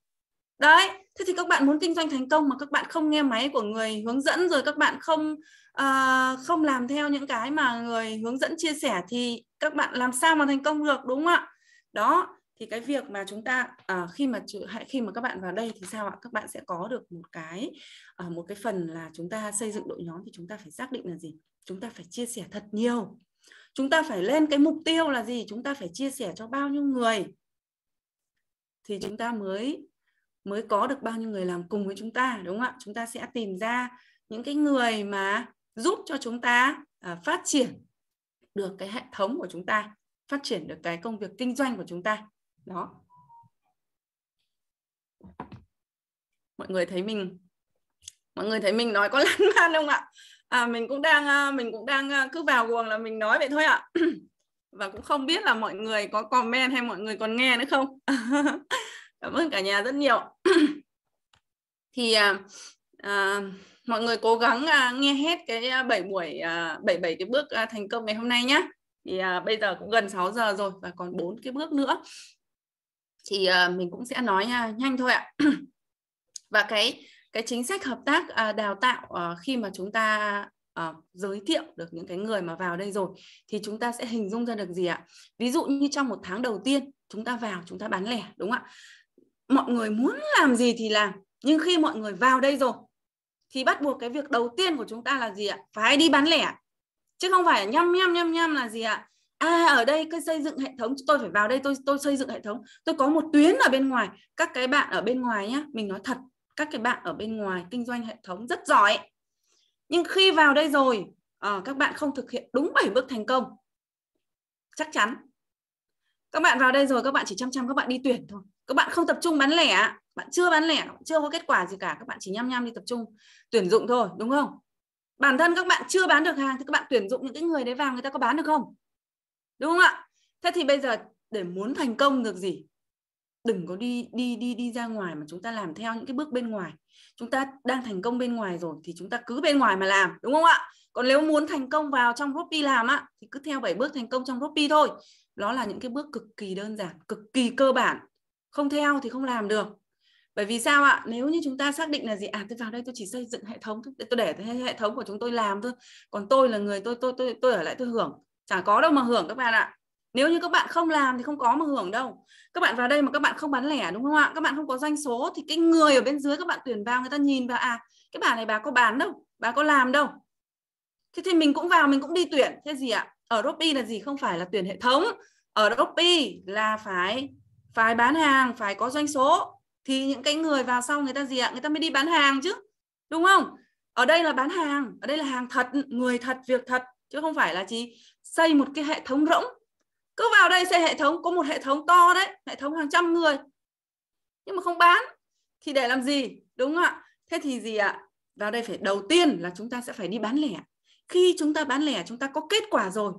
đấy thế thì các bạn muốn kinh doanh thành công mà các bạn không nghe máy của người hướng dẫn rồi các bạn không uh, không làm theo những cái mà người hướng dẫn chia sẻ thì các bạn làm sao mà thành công được đúng không ạ đó thì cái việc mà chúng ta à, khi mà khi mà các bạn vào đây thì sao ạ các bạn sẽ có được một cái à, một cái phần là chúng ta xây dựng đội nhóm thì chúng ta phải xác định là gì chúng ta phải chia sẻ thật nhiều chúng ta phải lên cái mục tiêu là gì chúng ta phải chia sẻ cho bao nhiêu người thì chúng ta mới mới có được bao nhiêu người làm cùng với chúng ta đúng không ạ chúng ta sẽ tìm ra những cái người mà giúp cho chúng ta à, phát triển được cái hệ thống của chúng ta phát triển được cái công việc kinh doanh của chúng ta đó mọi người thấy mình mọi người thấy mình nói có lăn man không ạ à, mình cũng đang à, mình cũng đang à, cứ vào guồng là mình nói vậy thôi ạ và cũng không biết là mọi người có comment hay mọi người còn nghe nữa không cảm ơn cả nhà rất nhiều thì à, à, mọi người cố gắng à, nghe hết cái à, bảy buổi à, bảy cái bước à, thành công ngày hôm nay nhé thì à, bây giờ cũng gần 6 giờ rồi và còn bốn cái bước nữa thì uh, mình cũng sẽ nói uh, nhanh thôi ạ và cái cái chính sách hợp tác uh, đào tạo uh, khi mà chúng ta uh, giới thiệu được những cái người mà vào đây rồi thì chúng ta sẽ hình dung ra được gì ạ ví dụ như trong một tháng đầu tiên chúng ta vào chúng ta bán lẻ đúng không ạ mọi người muốn làm gì thì làm nhưng khi mọi người vào đây rồi thì bắt buộc cái việc đầu tiên của chúng ta là gì ạ phải đi bán lẻ chứ không phải nhăm nhăm nhăm nhăm là gì ạ à ở đây tôi xây dựng hệ thống tôi phải vào đây tôi tôi xây dựng hệ thống tôi có một tuyến ở bên ngoài các cái bạn ở bên ngoài nhá mình nói thật các cái bạn ở bên ngoài kinh doanh hệ thống rất giỏi nhưng khi vào đây rồi à, các bạn không thực hiện đúng 7 bước thành công chắc chắn các bạn vào đây rồi các bạn chỉ chăm chăm các bạn đi tuyển thôi các bạn không tập trung bán lẻ bạn chưa bán lẻ chưa có kết quả gì cả các bạn chỉ nhăm nhăm đi tập trung tuyển dụng thôi đúng không bản thân các bạn chưa bán được hàng thì các bạn tuyển dụng những cái người đấy vào người ta có bán được không đúng không ạ thế thì bây giờ để muốn thành công được gì đừng có đi đi đi đi ra ngoài mà chúng ta làm theo những cái bước bên ngoài chúng ta đang thành công bên ngoài rồi thì chúng ta cứ bên ngoài mà làm đúng không ạ còn nếu muốn thành công vào trong Robby làm á thì cứ theo 7 bước thành công trong Robby thôi đó là những cái bước cực kỳ đơn giản cực kỳ cơ bản không theo thì không làm được bởi vì sao ạ nếu như chúng ta xác định là gì à tôi vào đây tôi chỉ xây dựng hệ thống tôi để hệ thống của chúng tôi làm thôi còn tôi là người tôi tôi tôi tôi ở lại tôi hưởng chả có đâu mà hưởng các bạn ạ nếu như các bạn không làm thì không có mà hưởng đâu các bạn vào đây mà các bạn không bán lẻ đúng không ạ các bạn không có doanh số thì cái người ở bên dưới các bạn tuyển vào người ta nhìn vào à cái bà này bà có bán đâu bà có làm đâu thế thì mình cũng vào mình cũng đi tuyển thế gì ạ ở Robby là gì không phải là tuyển hệ thống ở Robby là phải phải bán hàng phải có doanh số thì những cái người vào sau người ta gì ạ người ta mới đi bán hàng chứ đúng không ở đây là bán hàng ở đây là hàng thật người thật việc thật chứ không phải là chỉ xây một cái hệ thống rỗng cứ vào đây xây hệ thống có một hệ thống to đấy hệ thống hàng trăm người nhưng mà không bán thì để làm gì đúng không ạ thế thì gì ạ vào đây phải đầu tiên là chúng ta sẽ phải đi bán lẻ khi chúng ta bán lẻ chúng ta có kết quả rồi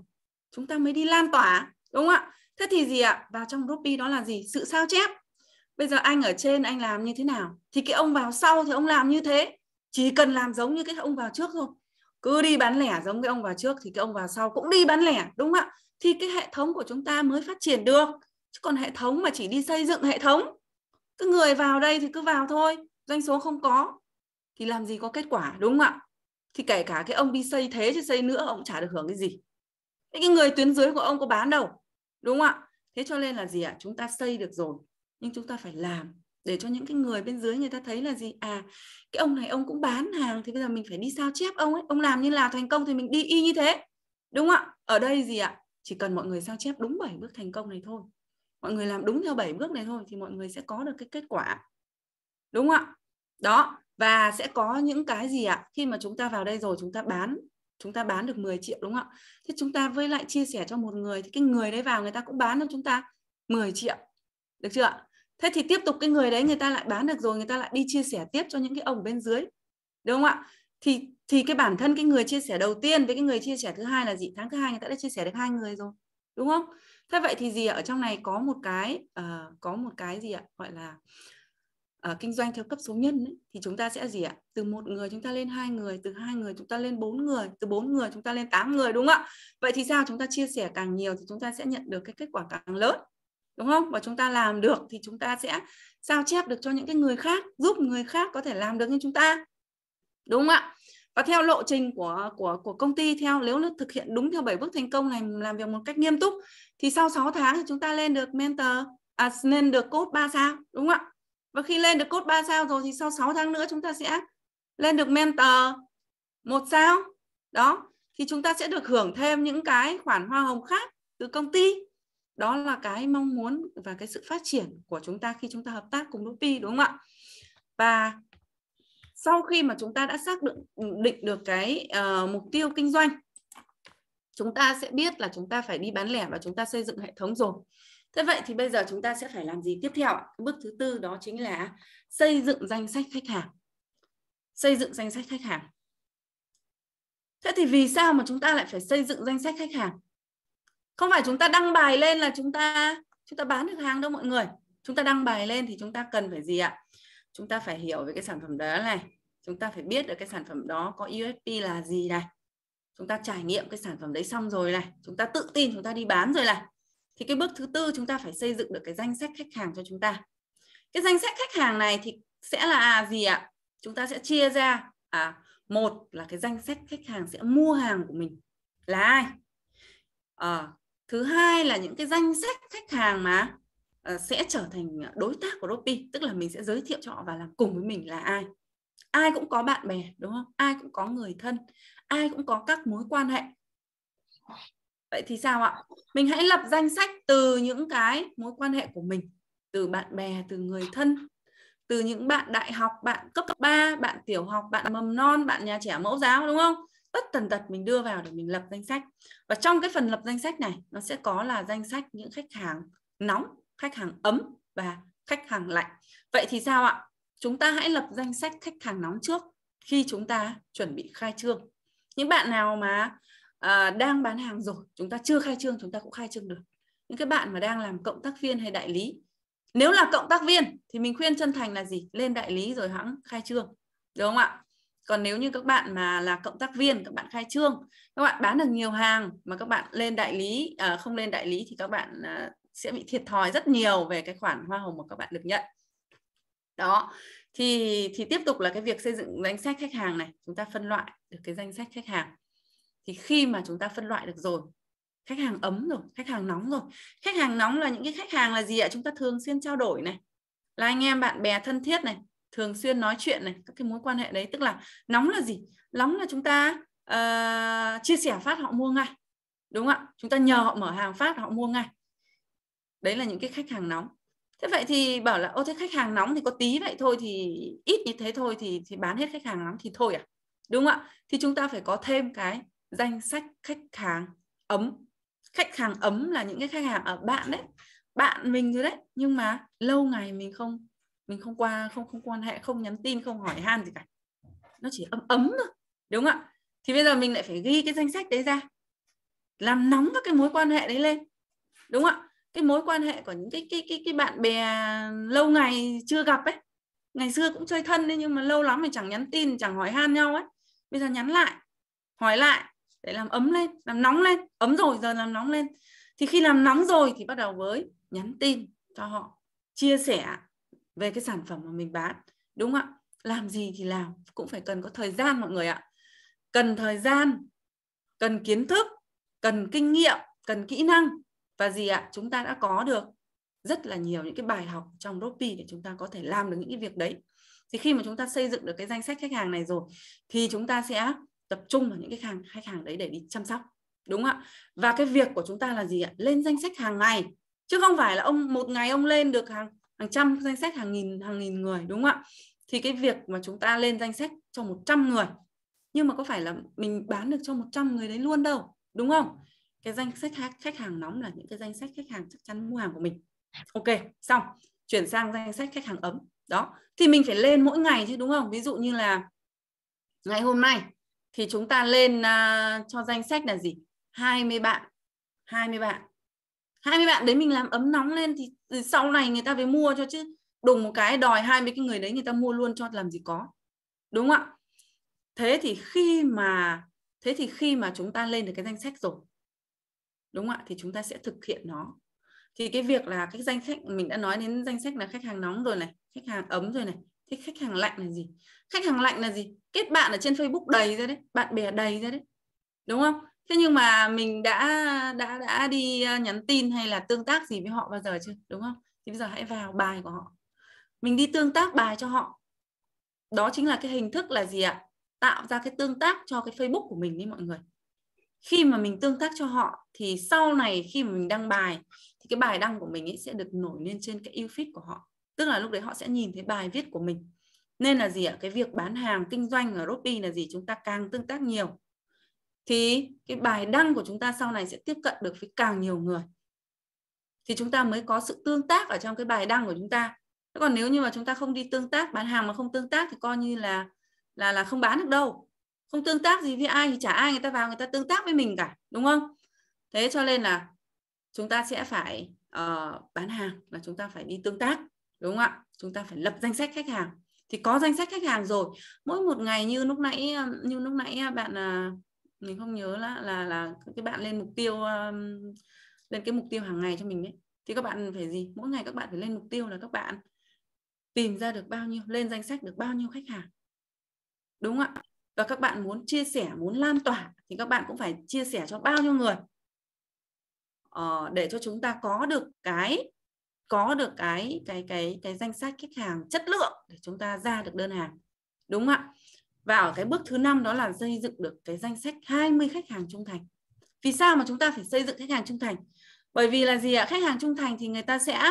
chúng ta mới đi lan tỏa đúng không ạ thế thì gì ạ vào trong Robby đó là gì sự sao chép bây giờ anh ở trên anh làm như thế nào thì cái ông vào sau thì ông làm như thế chỉ cần làm giống như cái ông vào trước thôi cứ đi bán lẻ giống cái ông vào trước thì cái ông vào sau cũng đi bán lẻ đúng không ạ thì cái hệ thống của chúng ta mới phát triển được chứ còn hệ thống mà chỉ đi xây dựng hệ thống cứ người vào đây thì cứ vào thôi doanh số không có thì làm gì có kết quả đúng không ạ thì kể cả cái ông đi xây thế chứ xây nữa ông chả được hưởng cái gì Thế cái người tuyến dưới của ông có bán đâu đúng không ạ thế cho nên là gì ạ chúng ta xây được rồi nhưng chúng ta phải làm để cho những cái người bên dưới người ta thấy là gì à cái ông này ông cũng bán hàng thì bây giờ mình phải đi sao chép ông ấy ông làm như là thành công thì mình đi y như thế đúng không ạ ở đây gì ạ chỉ cần mọi người sao chép đúng 7 bước thành công này thôi mọi người làm đúng theo 7 bước này thôi thì mọi người sẽ có được cái kết quả đúng không ạ đó và sẽ có những cái gì ạ khi mà chúng ta vào đây rồi chúng ta bán chúng ta bán được 10 triệu đúng không ạ thế chúng ta với lại chia sẻ cho một người thì cái người đấy vào người ta cũng bán cho chúng ta 10 triệu được chưa ạ thế thì tiếp tục cái người đấy người ta lại bán được rồi người ta lại đi chia sẻ tiếp cho những cái ông bên dưới đúng không ạ thì thì cái bản thân cái người chia sẻ đầu tiên với cái người chia sẻ thứ hai là gì tháng thứ hai người ta đã chia sẻ được hai người rồi đúng không thế vậy thì gì ạ ở trong này có một cái uh, có một cái gì ạ gọi là uh, kinh doanh theo cấp số nhân ấy, thì chúng ta sẽ gì ạ từ một người chúng ta lên hai người từ hai người chúng ta lên bốn người từ bốn người chúng ta lên tám người đúng không ạ vậy thì sao chúng ta chia sẻ càng nhiều thì chúng ta sẽ nhận được cái kết quả càng lớn đúng không và chúng ta làm được thì chúng ta sẽ sao chép được cho những cái người khác giúp người khác có thể làm được như chúng ta đúng không ạ và theo lộ trình của của của công ty theo nếu nó thực hiện đúng theo bảy bước thành công này làm việc một cách nghiêm túc thì sau 6 tháng thì chúng ta lên được mentor à, lên được cốt 3 sao đúng không ạ và khi lên được cốt 3 sao rồi thì sau 6 tháng nữa chúng ta sẽ lên được mentor một sao đó thì chúng ta sẽ được hưởng thêm những cái khoản hoa hồng khác từ công ty đó là cái mong muốn và cái sự phát triển của chúng ta khi chúng ta hợp tác cùng Nupi đúng không ạ và sau khi mà chúng ta đã xác định định được cái uh, mục tiêu kinh doanh chúng ta sẽ biết là chúng ta phải đi bán lẻ và chúng ta xây dựng hệ thống rồi thế vậy thì bây giờ chúng ta sẽ phải làm gì tiếp theo bước thứ tư đó chính là xây dựng danh sách khách hàng xây dựng danh sách khách hàng thế thì vì sao mà chúng ta lại phải xây dựng danh sách khách hàng không phải chúng ta đăng bài lên là chúng ta chúng ta bán được hàng đâu mọi người chúng ta đăng bài lên thì chúng ta cần phải gì ạ chúng ta phải hiểu về cái sản phẩm đó này chúng ta phải biết được cái sản phẩm đó có USP là gì này chúng ta trải nghiệm cái sản phẩm đấy xong rồi này chúng ta tự tin chúng ta đi bán rồi này thì cái bước thứ tư chúng ta phải xây dựng được cái danh sách khách hàng cho chúng ta cái danh sách khách hàng này thì sẽ là gì ạ chúng ta sẽ chia ra à một là cái danh sách khách hàng sẽ mua hàng của mình là ai à, thứ hai là những cái danh sách khách hàng mà ờ, sẽ trở thành đối tác của Ropi tức là mình sẽ giới thiệu cho họ và làm cùng với mình là ai ai cũng có bạn bè đúng không ai cũng có người thân ai cũng có các mối quan hệ vậy thì sao ạ mình hãy lập danh sách từ những cái mối quan hệ của mình từ bạn bè từ người thân từ những bạn đại học bạn cấp 3, bạn tiểu học bạn mầm non bạn nhà trẻ mẫu giáo đúng không tất tần tật mình đưa vào để mình lập danh sách và trong cái phần lập danh sách này nó sẽ có là danh sách những khách hàng nóng khách hàng ấm và khách hàng lạnh vậy thì sao ạ chúng ta hãy lập danh sách khách hàng nóng trước khi chúng ta chuẩn bị khai trương những bạn nào mà à, đang bán hàng rồi chúng ta chưa khai trương chúng ta cũng khai trương được những cái bạn mà đang làm cộng tác viên hay đại lý nếu là cộng tác viên thì mình khuyên chân thành là gì lên đại lý rồi hãng khai trương đúng không ạ còn nếu như các bạn mà là cộng tác viên các bạn khai trương các bạn bán được nhiều hàng mà các bạn lên đại lý à, không lên đại lý thì các bạn à, sẽ bị thiệt thòi rất nhiều về cái khoản hoa hồng mà các bạn được nhận đó thì thì tiếp tục là cái việc xây dựng danh sách khách hàng này chúng ta phân loại được cái danh sách khách hàng thì khi mà chúng ta phân loại được rồi khách hàng ấm rồi khách hàng nóng rồi khách hàng nóng là những cái khách hàng là gì ạ chúng ta thường xuyên trao đổi này là anh em bạn bè thân thiết này thường xuyên nói chuyện này các cái mối quan hệ đấy tức là nóng là gì nóng là chúng ta uh, chia sẻ phát họ mua ngay đúng không ạ chúng ta nhờ họ mở hàng phát họ mua ngay đấy là những cái khách hàng nóng thế vậy thì bảo là ô thế khách hàng nóng thì có tí vậy thôi thì ít như thế thôi thì thì bán hết khách hàng nóng thì thôi à đúng không ạ thì chúng ta phải có thêm cái danh sách khách hàng ấm khách hàng ấm là những cái khách hàng ở à, bạn đấy bạn mình rồi đấy nhưng mà lâu ngày mình không mình không qua không không quan hệ không nhắn tin không hỏi han gì cả nó chỉ ấm ấm thôi đúng không ạ thì bây giờ mình lại phải ghi cái danh sách đấy ra làm nóng các cái mối quan hệ đấy lên đúng không ạ cái mối quan hệ của những cái cái cái cái bạn bè lâu ngày chưa gặp ấy ngày xưa cũng chơi thân đấy nhưng mà lâu lắm thì chẳng nhắn tin chẳng hỏi han nhau ấy bây giờ nhắn lại hỏi lại để làm ấm lên làm nóng lên ấm rồi giờ làm nóng lên thì khi làm nóng rồi thì bắt đầu với nhắn tin cho họ chia sẻ về cái sản phẩm mà mình bán đúng không ạ làm gì thì làm cũng phải cần có thời gian mọi người ạ cần thời gian cần kiến thức cần kinh nghiệm cần kỹ năng và gì ạ chúng ta đã có được rất là nhiều những cái bài học trong Ropi để chúng ta có thể làm được những cái việc đấy thì khi mà chúng ta xây dựng được cái danh sách khách hàng này rồi thì chúng ta sẽ tập trung vào những cái hàng khách hàng đấy để đi chăm sóc đúng không ạ và cái việc của chúng ta là gì ạ lên danh sách hàng ngày chứ không phải là ông một ngày ông lên được hàng hàng trăm danh sách hàng nghìn hàng nghìn người đúng không ạ thì cái việc mà chúng ta lên danh sách cho 100 người nhưng mà có phải là mình bán được cho 100 người đấy luôn đâu đúng không cái danh sách khách khách hàng nóng là những cái danh sách khách hàng chắc chắn mua hàng của mình ok xong chuyển sang danh sách khách hàng ấm đó thì mình phải lên mỗi ngày chứ đúng không ví dụ như là ngày hôm nay thì chúng ta lên uh, cho danh sách là gì 20 bạn 20 bạn 20 bạn đấy mình làm ấm nóng lên thì, sau này người ta về mua cho chứ đùng một cái đòi 20 cái người đấy người ta mua luôn cho làm gì có đúng không ạ thế thì khi mà thế thì khi mà chúng ta lên được cái danh sách rồi đúng không ạ thì chúng ta sẽ thực hiện nó thì cái việc là cái danh sách mình đã nói đến danh sách là khách hàng nóng rồi này khách hàng ấm rồi này thế khách hàng lạnh là gì khách hàng lạnh là gì kết bạn ở trên facebook đầy ra đấy bạn bè đầy ra đấy đúng không thế nhưng mà mình đã đã đã đi à, nhắn tin hay là tương tác gì với họ bao giờ chưa đúng không thì bây giờ hãy vào bài của họ mình đi tương tác bài cho họ đó chính là cái hình thức là gì ạ tạo ra cái tương tác cho cái facebook của mình đi mọi người khi mà mình tương tác cho họ thì sau này khi mà mình đăng bài thì cái bài đăng của mình ấy sẽ được nổi lên trên cái yêu feed của họ tức là lúc đấy họ sẽ nhìn thấy bài viết của mình nên là gì ạ cái việc bán hàng kinh doanh ở Robby là gì chúng ta càng tương tác nhiều thì cái bài đăng của chúng ta sau này sẽ tiếp cận được với càng nhiều người thì chúng ta mới có sự tương tác ở trong cái bài đăng của chúng ta còn nếu như mà chúng ta không đi tương tác bán hàng mà không tương tác thì coi như là là là không bán được đâu không tương tác gì với ai thì chả ai người ta vào người ta tương tác với mình cả đúng không thế cho nên là chúng ta sẽ phải uh, bán hàng là chúng ta phải đi tương tác đúng không ạ chúng ta phải lập danh sách khách hàng thì có danh sách khách hàng rồi mỗi một ngày như lúc nãy ờ, như lúc nãy ờ, bạn à, mình không nhớ là là là các bạn lên mục tiêu um, lên cái mục tiêu hàng ngày cho mình ấy thì các bạn phải gì mỗi ngày các bạn phải lên mục tiêu là các bạn tìm ra được bao nhiêu lên danh sách được bao nhiêu khách hàng đúng không ạ và các bạn muốn chia sẻ muốn lan tỏa thì các bạn cũng phải chia sẻ cho bao nhiêu người ờ, để cho chúng ta có được cái có được cái cái cái cái danh sách khách hàng chất lượng để chúng ta ra được đơn hàng đúng không ạ và ở cái bước thứ năm đó là xây dựng được cái danh sách 20 khách hàng trung thành vì sao mà chúng ta phải xây dựng khách hàng trung thành bởi vì là gì ạ khách hàng trung thành thì người ta sẽ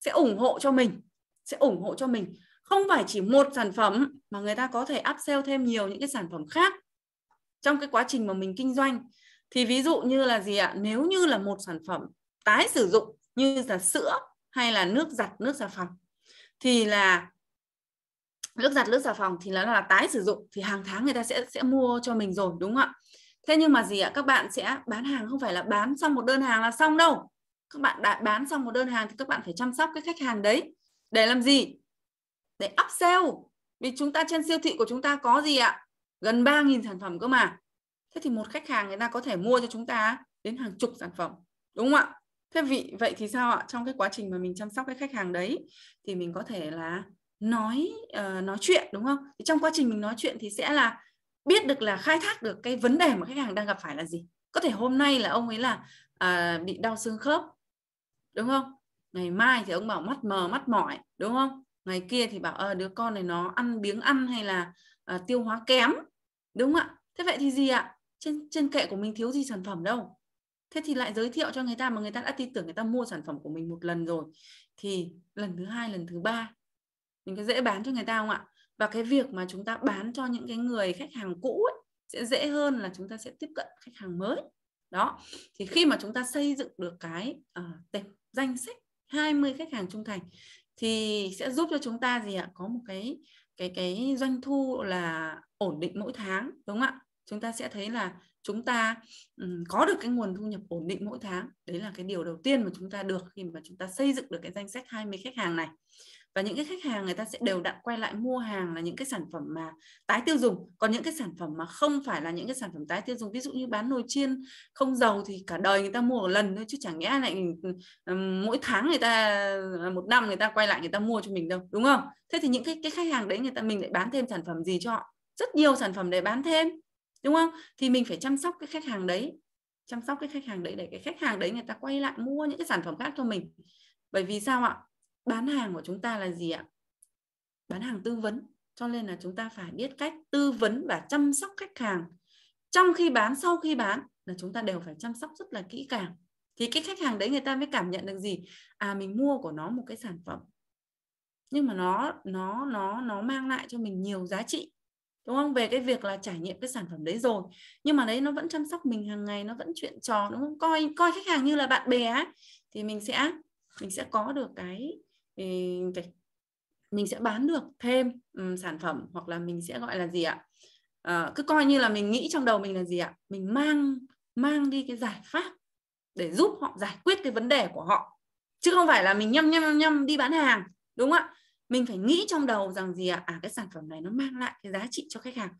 sẽ ủng hộ cho mình sẽ ủng hộ cho mình không phải chỉ một sản phẩm mà người ta có thể upsell thêm nhiều những cái sản phẩm khác trong cái quá trình mà mình kinh doanh thì ví dụ như là gì ạ nếu như là một sản phẩm tái sử dụng như là sữa hay là nước giặt nước xà phòng thì là nước giặt nước xà phòng thì nó là tái sử dụng thì hàng tháng người ta sẽ sẽ mua cho mình rồi đúng không ạ thế nhưng mà gì ạ các bạn sẽ bán hàng không phải là bán xong một đơn hàng là xong đâu các bạn đã bán xong một đơn hàng thì các bạn phải chăm sóc cái khách hàng đấy để làm gì để upsell vì chúng ta trên siêu thị của chúng ta có gì ạ gần 3.000 sản phẩm cơ mà thế thì một khách hàng người ta có thể mua cho chúng ta đến hàng chục sản phẩm đúng không ạ thế vị vậy thì sao ạ trong cái quá trình mà mình chăm sóc cái khách hàng đấy thì mình có thể là nói uh, nói chuyện đúng không thì trong quá trình mình nói chuyện thì sẽ là biết được là khai thác được cái vấn đề mà khách hàng đang gặp phải là gì có thể hôm nay là ông ấy là uh, bị đau xương khớp đúng không ngày mai thì ông bảo mắt mờ mắt mỏi đúng không ngày kia thì bảo ờ đứa con này nó ăn biếng ăn hay là uh, tiêu hóa kém đúng không ạ thế vậy thì gì ạ trên trên kệ của mình thiếu gì sản phẩm đâu thế thì lại giới thiệu cho người ta mà người ta đã tin tưởng người ta mua sản phẩm của mình một lần rồi thì lần thứ hai lần thứ ba mình có dễ bán cho người ta không ạ và cái việc mà chúng ta bán cho những cái người khách hàng cũ ấy, sẽ dễ hơn là chúng ta sẽ tiếp cận khách hàng mới đó thì khi mà chúng ta xây dựng được cái uh, danh sách 20 khách hàng trung thành thì sẽ giúp cho chúng ta gì ạ có một cái cái cái doanh thu là ổn định mỗi tháng đúng không ạ chúng ta sẽ thấy là chúng ta um, có được cái nguồn thu nhập ổn định mỗi tháng đấy là cái điều đầu tiên mà chúng ta được khi mà chúng ta xây dựng được cái danh sách 20 khách hàng này và những cái khách hàng người ta sẽ đều đặn quay lại mua hàng là những cái sản phẩm mà tái tiêu dùng còn những cái sản phẩm mà không phải là những cái sản phẩm tái tiêu dùng ví dụ như bán nồi chiên không dầu thì cả đời người ta mua một lần thôi chứ chẳng nghĩa lại mỗi tháng người ta một năm người ta quay lại người ta mua cho mình đâu đúng không thế thì những cái cái khách hàng đấy người ta mình lại bán thêm sản phẩm gì cho họ rất nhiều sản phẩm để bán thêm đúng không thì mình phải chăm sóc cái khách hàng đấy chăm sóc cái khách hàng đấy để cái khách hàng đấy người ta quay lại mua những cái sản phẩm khác cho mình bởi vì sao ạ bán hàng của chúng ta là gì ạ bán hàng tư vấn cho nên là chúng ta phải biết cách tư vấn và chăm sóc khách hàng trong khi bán sau khi bán là chúng ta đều phải chăm sóc rất là kỹ càng thì cái khách hàng đấy người ta mới cảm nhận được gì à mình mua của nó một cái sản phẩm nhưng mà nó nó nó nó mang lại cho mình nhiều giá trị đúng không về cái việc là trải nghiệm cái sản phẩm đấy rồi nhưng mà đấy nó vẫn chăm sóc mình hàng ngày nó vẫn chuyện trò đúng không coi coi khách hàng như là bạn bè ấy, thì mình sẽ mình sẽ có được cái thì mình sẽ bán được thêm um, sản phẩm hoặc là mình sẽ gọi là gì ạ à, cứ coi như là mình nghĩ trong đầu mình là gì ạ mình mang mang đi cái giải pháp để giúp họ giải quyết cái vấn đề của họ chứ không phải là mình nhăm nhăm nhăm đi bán hàng đúng không ạ mình phải nghĩ trong đầu rằng gì ạ à cái sản phẩm này nó mang lại cái giá trị cho khách hàng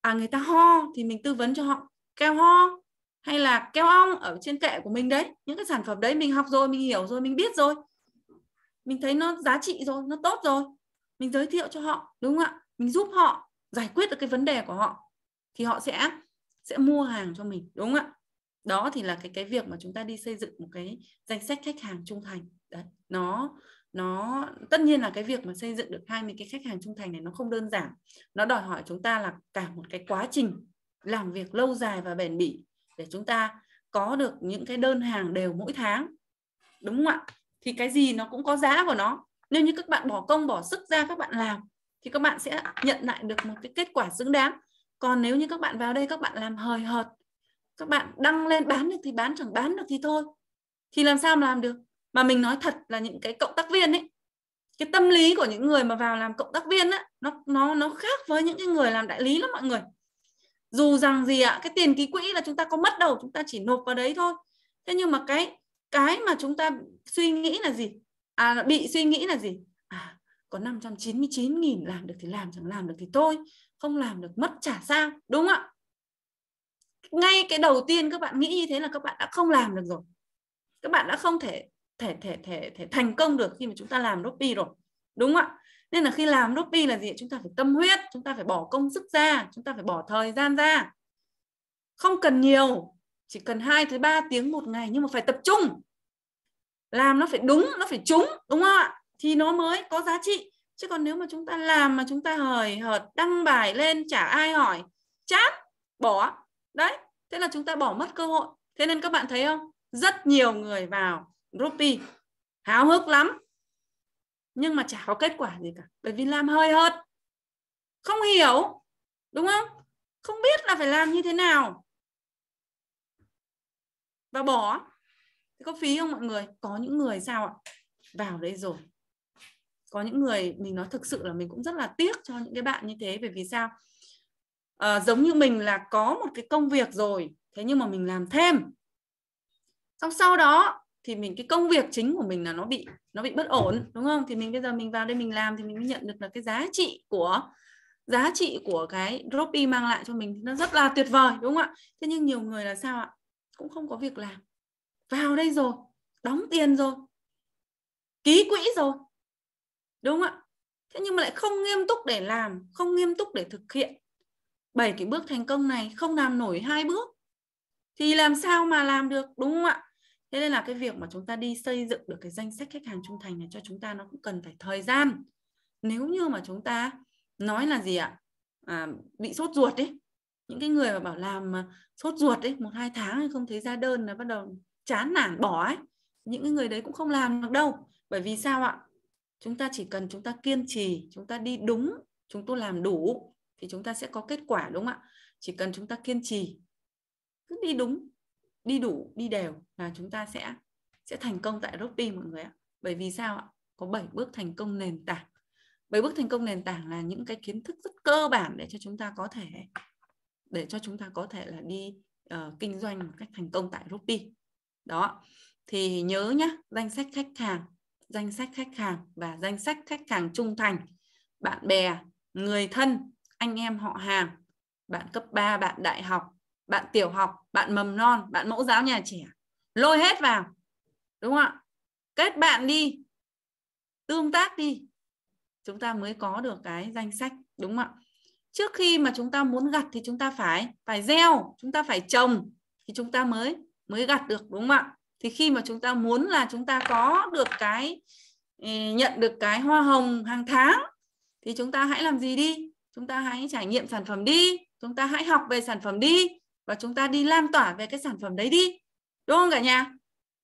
à người ta ho thì mình tư vấn cho họ keo ho hay là keo ong ở trên kệ của mình đấy những cái sản phẩm đấy mình học rồi mình hiểu rồi mình biết rồi mình thấy nó giá trị rồi nó tốt rồi mình giới thiệu cho họ đúng không ạ mình giúp họ giải quyết được cái vấn đề của họ thì họ sẽ sẽ mua hàng cho mình đúng không ạ đó thì là cái cái việc mà chúng ta đi xây dựng một cái danh sách khách hàng trung thành đấy nó nó tất nhiên là cái việc mà xây dựng được 20 cái khách hàng trung thành này nó không đơn giản nó đòi hỏi chúng ta là cả một cái quá trình làm việc lâu dài và bền bỉ để chúng ta có được những cái đơn hàng đều mỗi tháng đúng không ạ thì cái gì nó cũng có giá của nó nếu như các bạn bỏ công bỏ sức ra các bạn làm thì các bạn sẽ nhận lại được một cái kết quả xứng đáng còn nếu như các bạn vào đây các bạn làm hời hợt các bạn đăng lên bán được thì bán chẳng bán được thì thôi thì làm sao mà làm được mà mình nói thật là những cái cộng tác viên ấy cái tâm lý của những người mà vào làm cộng tác viên á nó nó nó khác với những cái người làm đại lý lắm mọi người dù rằng gì ạ cái tiền ký quỹ là chúng ta có mất đâu chúng ta chỉ nộp vào đấy thôi thế nhưng mà cái cái mà chúng ta suy nghĩ là gì à bị suy nghĩ là gì à có 599.000 làm được thì làm chẳng làm được thì thôi không làm được mất trả sao đúng không ạ ngay cái đầu tiên các bạn nghĩ như thế là các bạn đã không làm được rồi các bạn đã không thể thể thể thể thể thành công được khi mà chúng ta làm Robby rồi đúng không ạ nên là khi làm Robby là gì chúng ta phải tâm huyết chúng ta phải bỏ công sức ra chúng ta phải bỏ thời gian ra không cần nhiều chỉ cần 2 tới 3 tiếng một ngày nhưng mà phải tập trung làm nó phải đúng nó phải trúng đúng không ạ thì nó mới có giá trị chứ còn nếu mà chúng ta làm mà chúng ta hời hợt đăng bài lên chả ai hỏi chát bỏ đấy thế là chúng ta bỏ mất cơ hội thế nên các bạn thấy không rất nhiều người vào groupie háo hức lắm nhưng mà chả có kết quả gì cả bởi vì làm hơi hợt không hiểu đúng không không biết là phải làm như thế nào và bỏ thì có phí không mọi người có những người sao ạ vào đây rồi có những người mình nói thực sự là mình cũng rất là tiếc cho những cái bạn như thế bởi vì sao à, giống như mình là có một cái công việc rồi thế nhưng mà mình làm thêm xong sau đó thì mình cái công việc chính của mình là nó bị nó bị bất ổn đúng không thì mình bây giờ mình vào đây mình làm thì mình mới nhận được là cái giá trị của giá trị của cái Dropi mang lại cho mình nó rất là tuyệt vời đúng không ạ thế nhưng nhiều người là sao ạ cũng không có việc làm vào đây rồi đóng tiền rồi ký quỹ rồi đúng không ạ thế nhưng mà lại không nghiêm túc để làm không nghiêm túc để thực hiện bảy cái bước thành công này không làm nổi hai bước thì làm sao mà làm được đúng không ạ thế nên là cái việc mà chúng ta đi xây dựng được cái danh sách khách hàng trung thành này cho chúng ta nó cũng cần phải thời gian nếu như mà chúng ta nói là gì ạ à, bị sốt ruột đấy những cái người mà bảo làm mà sốt ruột ấy một hai tháng không thấy ra đơn là bắt đầu chán nản bỏ ấy những cái người đấy cũng không làm được đâu bởi vì sao ạ chúng ta chỉ cần chúng ta kiên trì chúng ta đi đúng chúng tôi làm đủ thì chúng ta sẽ có kết quả đúng không ạ chỉ cần chúng ta kiên trì cứ đi đúng đi đủ đi đều là chúng ta sẽ sẽ thành công tại Roti mọi người ạ bởi vì sao ạ có 7 bước thành công nền tảng 7 bước thành công nền tảng là những cái kiến thức rất cơ bản để cho chúng ta có thể để cho chúng ta có thể là đi uh, kinh doanh một cách thành công tại Ruby đó thì nhớ nhá danh sách khách hàng danh sách khách hàng và danh sách khách hàng trung thành bạn bè người thân anh em họ hàng bạn cấp 3 bạn đại học bạn tiểu học bạn mầm non bạn mẫu giáo nhà trẻ lôi hết vào đúng không ạ kết bạn đi tương tác đi chúng ta mới có được cái danh sách đúng không ạ trước khi mà chúng ta muốn gặt thì chúng ta phải phải gieo chúng ta phải trồng thì chúng ta mới mới gặt được đúng không ạ thì khi mà chúng ta muốn là chúng ta có được cái nhận được cái hoa hồng hàng tháng thì chúng ta hãy làm gì đi chúng ta hãy trải nghiệm sản phẩm đi chúng ta hãy học về sản phẩm đi và chúng ta đi lan tỏa về cái sản phẩm đấy đi đúng không cả nhà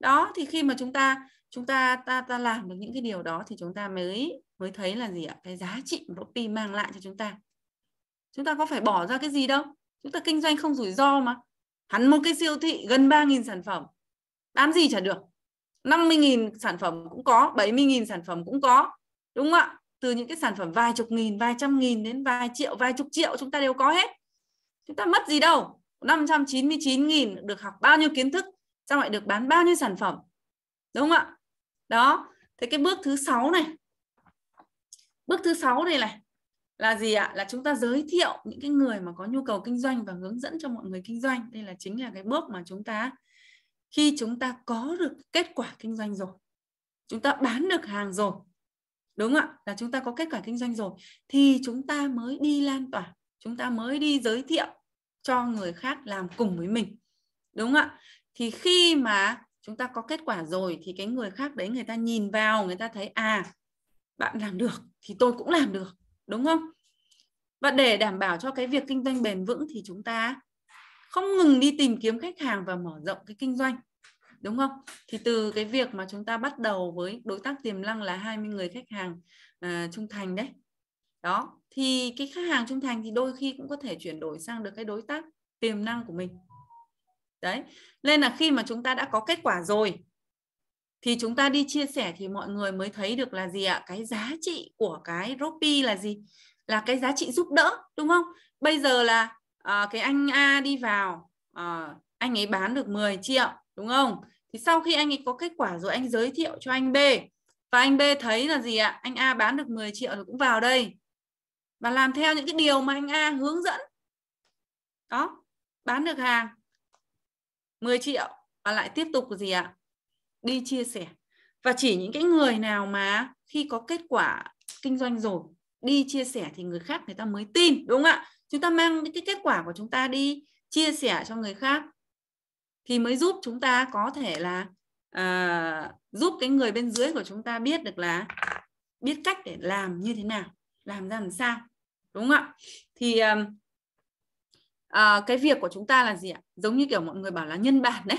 đó thì khi mà chúng ta chúng ta ta ta làm được những cái điều đó thì chúng ta mới mới thấy là gì ạ cái giá trị mà pi mang lại cho chúng ta chúng ta có phải bỏ ra cái gì đâu chúng ta kinh doanh không rủi ro mà hắn một cái siêu thị gần 3.000 sản phẩm bán gì chả được 50.000 sản phẩm cũng có 70.000 sản phẩm cũng có đúng không ạ từ những cái sản phẩm vài chục nghìn vài trăm nghìn đến vài triệu vài chục triệu chúng ta đều có hết chúng ta mất gì đâu 599.000 được học bao nhiêu kiến thức xong lại được bán bao nhiêu sản phẩm đúng không ạ đó thế cái bước thứ sáu này bước thứ sáu này này là gì ạ là chúng ta giới thiệu những cái người mà có nhu cầu kinh doanh và hướng dẫn cho mọi người kinh doanh đây là chính là cái bước mà chúng ta khi chúng ta có được kết quả kinh doanh rồi chúng ta bán được hàng rồi đúng ạ là chúng ta có kết quả kinh doanh rồi thì chúng ta mới đi lan tỏa chúng ta mới đi giới thiệu cho người khác làm cùng với mình đúng ạ thì khi mà chúng ta có kết quả rồi thì cái người khác đấy người ta nhìn vào người ta thấy à bạn làm được thì tôi cũng làm được đúng không và để đảm bảo cho cái việc kinh doanh bền vững thì chúng ta không ngừng đi tìm kiếm khách hàng và mở rộng cái kinh doanh đúng không thì từ cái việc mà chúng ta bắt đầu với đối tác tiềm năng là 20 người khách hàng à, trung thành đấy đó thì cái khách hàng trung thành thì đôi khi cũng có thể chuyển đổi sang được cái đối tác tiềm năng của mình đấy nên là khi mà chúng ta đã có kết quả rồi thì chúng ta đi chia sẻ thì mọi người mới thấy được là gì ạ cái giá trị của cái ropi là gì là cái giá trị giúp đỡ đúng không bây giờ là à, cái anh A đi vào à, anh ấy bán được 10 triệu đúng không thì sau khi anh ấy có kết quả rồi anh giới thiệu cho anh B và anh B thấy là gì ạ anh A bán được 10 triệu thì cũng vào đây và làm theo những cái điều mà anh A hướng dẫn đó bán được hàng 10 triệu và lại tiếp tục gì ạ đi chia sẻ và chỉ những cái người nào mà khi có kết quả kinh doanh rồi đi chia sẻ thì người khác người ta mới tin đúng không ạ chúng ta mang những cái kết quả của chúng ta đi chia sẻ cho người khác thì mới giúp chúng ta có thể là à, giúp cái người bên dưới của chúng ta biết được là biết cách để làm như thế nào làm ra làm sao đúng không ạ thì à, cái việc của chúng ta là gì ạ giống như kiểu mọi người bảo là nhân bản đấy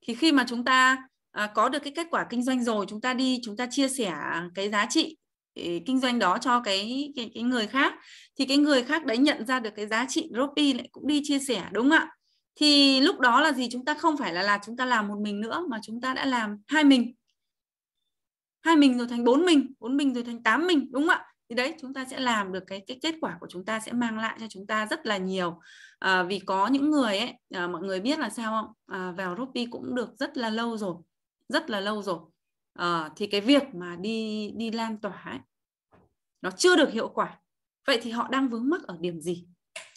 thì khi mà chúng ta à, có được cái kết quả kinh doanh rồi chúng ta đi chúng ta chia sẻ cái giá trị cái ờ, kinh doanh đó cho cái, cái cái người khác thì cái người khác đấy nhận ra được cái giá trị Dropy lại cũng đi chia sẻ đúng không ạ thì lúc đó là gì chúng ta không phải là là chúng ta làm một mình nữa mà chúng ta đã làm hai mình hai mình rồi thành bốn mình bốn mình rồi thành tám mình đúng không ạ thì đấy chúng ta sẽ làm được cái cái kết quả của chúng ta sẽ mang lại cho chúng ta rất là nhiều à, vì có những người ấy à, mọi người biết là sao không à, vào Robby cũng được rất là lâu rồi rất là lâu rồi à, thì cái việc mà đi đi lan tỏa ấy, nó chưa được hiệu quả vậy thì họ đang vướng mắc ở điểm gì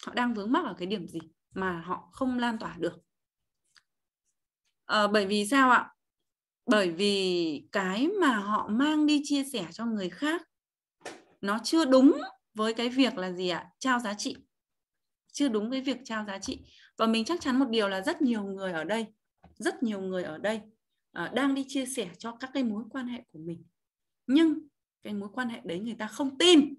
họ đang vướng mắc ở cái điểm gì mà họ không lan tỏa được à, bởi vì sao ạ bởi vì cái mà họ mang đi chia sẻ cho người khác nó chưa đúng với cái việc là gì ạ trao giá trị chưa đúng với việc trao giá trị và mình chắc chắn một điều là rất nhiều người ở đây rất nhiều người ở đây À, đang đi chia sẻ cho các cái mối quan hệ của mình nhưng cái mối quan hệ đấy người ta không tin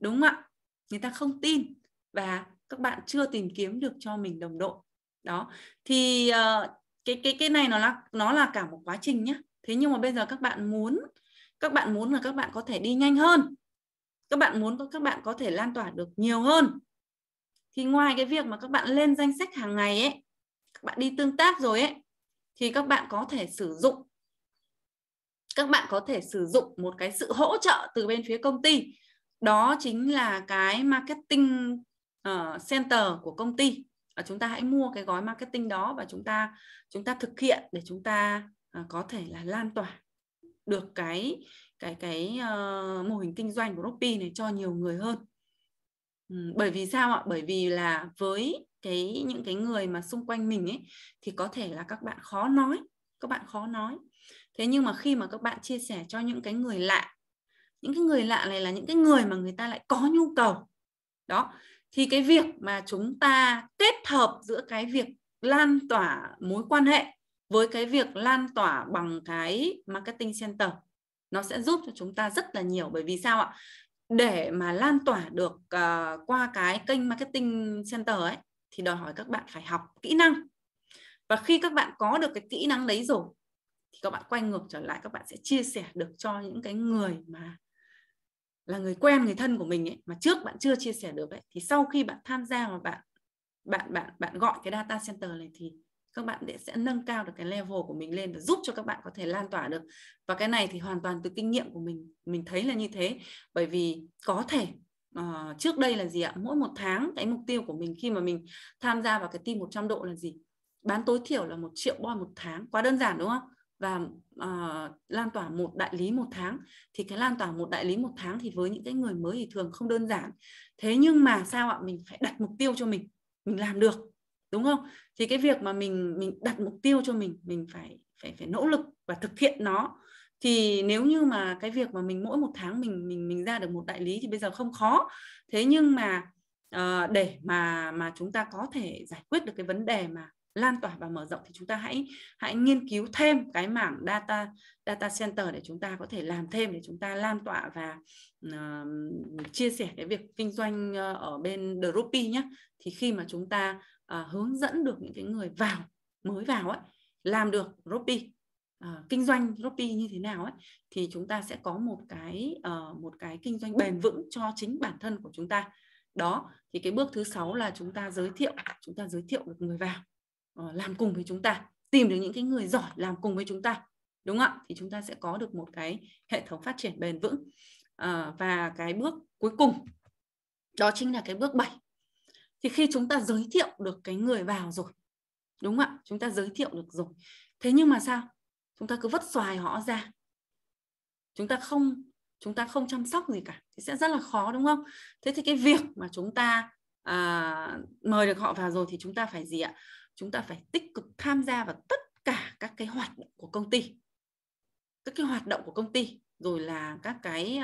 đúng không ạ người ta không tin và các bạn chưa tìm kiếm được cho mình đồng đội đó thì ờ, cái cái cái này nó là nó là cả một quá trình nhé thế nhưng mà bây giờ các bạn muốn các bạn muốn là các bạn có thể đi nhanh hơn các bạn muốn các bạn có thể lan tỏa được nhiều hơn thì ngoài cái việc mà các bạn lên danh sách hàng ngày ấy các bạn đi tương tác rồi ấy thì các bạn có thể sử dụng các bạn có thể sử dụng một cái sự hỗ trợ từ bên phía công ty đó chính là cái marketing ờ, center của công ty và chúng ta hãy mua cái gói marketing đó và chúng ta chúng ta thực hiện để chúng ta ờ, có thể là lan tỏa được cái cái cái ờ, mô hình kinh doanh của Ropi này cho nhiều người hơn. bởi vì sao ạ? Bởi vì là với cái những cái người mà xung quanh mình ấy thì có thể là các bạn khó nói các bạn khó nói thế nhưng mà khi mà các bạn chia sẻ cho những cái người lạ những cái người lạ này là những cái người mà người ta lại có nhu cầu đó thì cái việc mà chúng ta kết hợp giữa cái việc lan tỏa mối quan hệ với cái việc lan tỏa bằng cái marketing center nó sẽ giúp cho chúng ta rất là nhiều bởi vì sao ạ để mà lan tỏa được uh, qua cái kênh marketing center ấy thì đòi hỏi các bạn phải học kỹ năng và khi các bạn có được cái kỹ năng đấy rồi thì các bạn quay ngược trở lại các bạn sẽ chia sẻ được cho những cái người mà là người quen người thân của mình ấy mà trước bạn chưa chia sẻ được ấy thì sau khi bạn tham gia và bạn bạn bạn bạn gọi cái data center này thì các bạn sẽ nâng cao được cái level của mình lên và giúp cho các bạn có thể lan tỏa được và cái này thì hoàn toàn từ kinh nghiệm của mình mình thấy là như thế bởi vì có thể uh, trước đây là gì ạ mỗi một tháng cái mục tiêu của mình khi mà mình tham gia vào cái team 100 độ là gì bán tối thiểu là một triệu boy một tháng quá đơn giản đúng không và uh, lan tỏa một đại lý một tháng thì cái lan tỏa một đại lý một tháng thì với những cái người mới thì thường không đơn giản thế nhưng mà sao ạ mình phải đặt mục tiêu cho mình mình làm được đúng không thì cái việc mà mình mình đặt mục tiêu cho mình mình phải phải phải nỗ lực và thực hiện nó thì nếu như mà cái việc mà mình mỗi một tháng mình mình mình ra được một đại lý thì bây giờ không khó thế nhưng mà uh, để mà mà chúng ta có thể giải quyết được cái vấn đề mà lan tỏa và mở rộng thì chúng ta hãy hãy nghiên cứu thêm cái mảng data data center để chúng ta có thể làm thêm để chúng ta lan tỏa và uh, chia sẻ cái việc kinh doanh ờ, ở bên Dropi nhé thì khi mà chúng ta uh, hướng dẫn được những cái người vào mới vào ấy làm được Dropi Ờ, kinh doanh Shopee như thế nào ấy thì chúng ta sẽ có một cái uh, một cái kinh doanh bền vững cho chính bản thân của chúng ta đó thì cái bước thứ sáu là chúng ta giới thiệu chúng ta giới thiệu được người vào uh, làm cùng với chúng ta tìm được những cái người giỏi làm cùng với chúng ta đúng không ạ thì chúng ta sẽ có được một cái hệ thống phát triển bền vững uh, và cái bước cuối cùng đó chính là cái bước 7 thì khi chúng ta giới thiệu được cái người vào rồi đúng không ạ chúng ta giới thiệu được rồi thế nhưng mà sao chúng ta cứ vứt xoài họ ra chúng ta không chúng ta không chăm sóc gì cả thì sẽ rất là khó đúng không thế thì cái việc mà chúng ta à, mời được họ vào rồi thì chúng ta phải gì ạ chúng ta phải tích cực tham gia vào tất cả các cái hoạt động của công ty các cái hoạt động của công ty rồi là các cái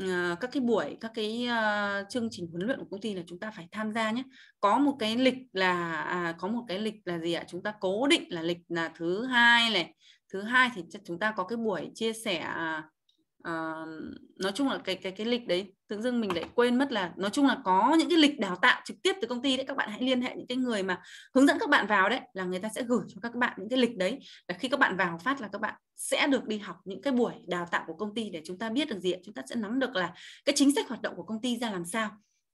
uh, các cái buổi các cái uh, chương trình huấn luyện của công ty là chúng ta phải tham gia nhé có một cái lịch là à, có một cái lịch là gì ạ chúng ta cố định là lịch là thứ hai này thứ hai thì chúng ta có cái buổi chia sẻ uh, nói chung là cái cái cái lịch đấy tự dưng mình lại quên mất là nói chung là có những cái lịch đào tạo trực tiếp từ công ty đấy các bạn hãy liên hệ những cái người mà hướng dẫn các bạn vào đấy là người ta sẽ gửi cho các bạn những cái lịch đấy là khi các bạn vào phát là các bạn sẽ được đi học những cái buổi đào tạo của công ty để chúng ta biết được gì chúng ta sẽ nắm được là cái chính sách hoạt động của công ty ra làm sao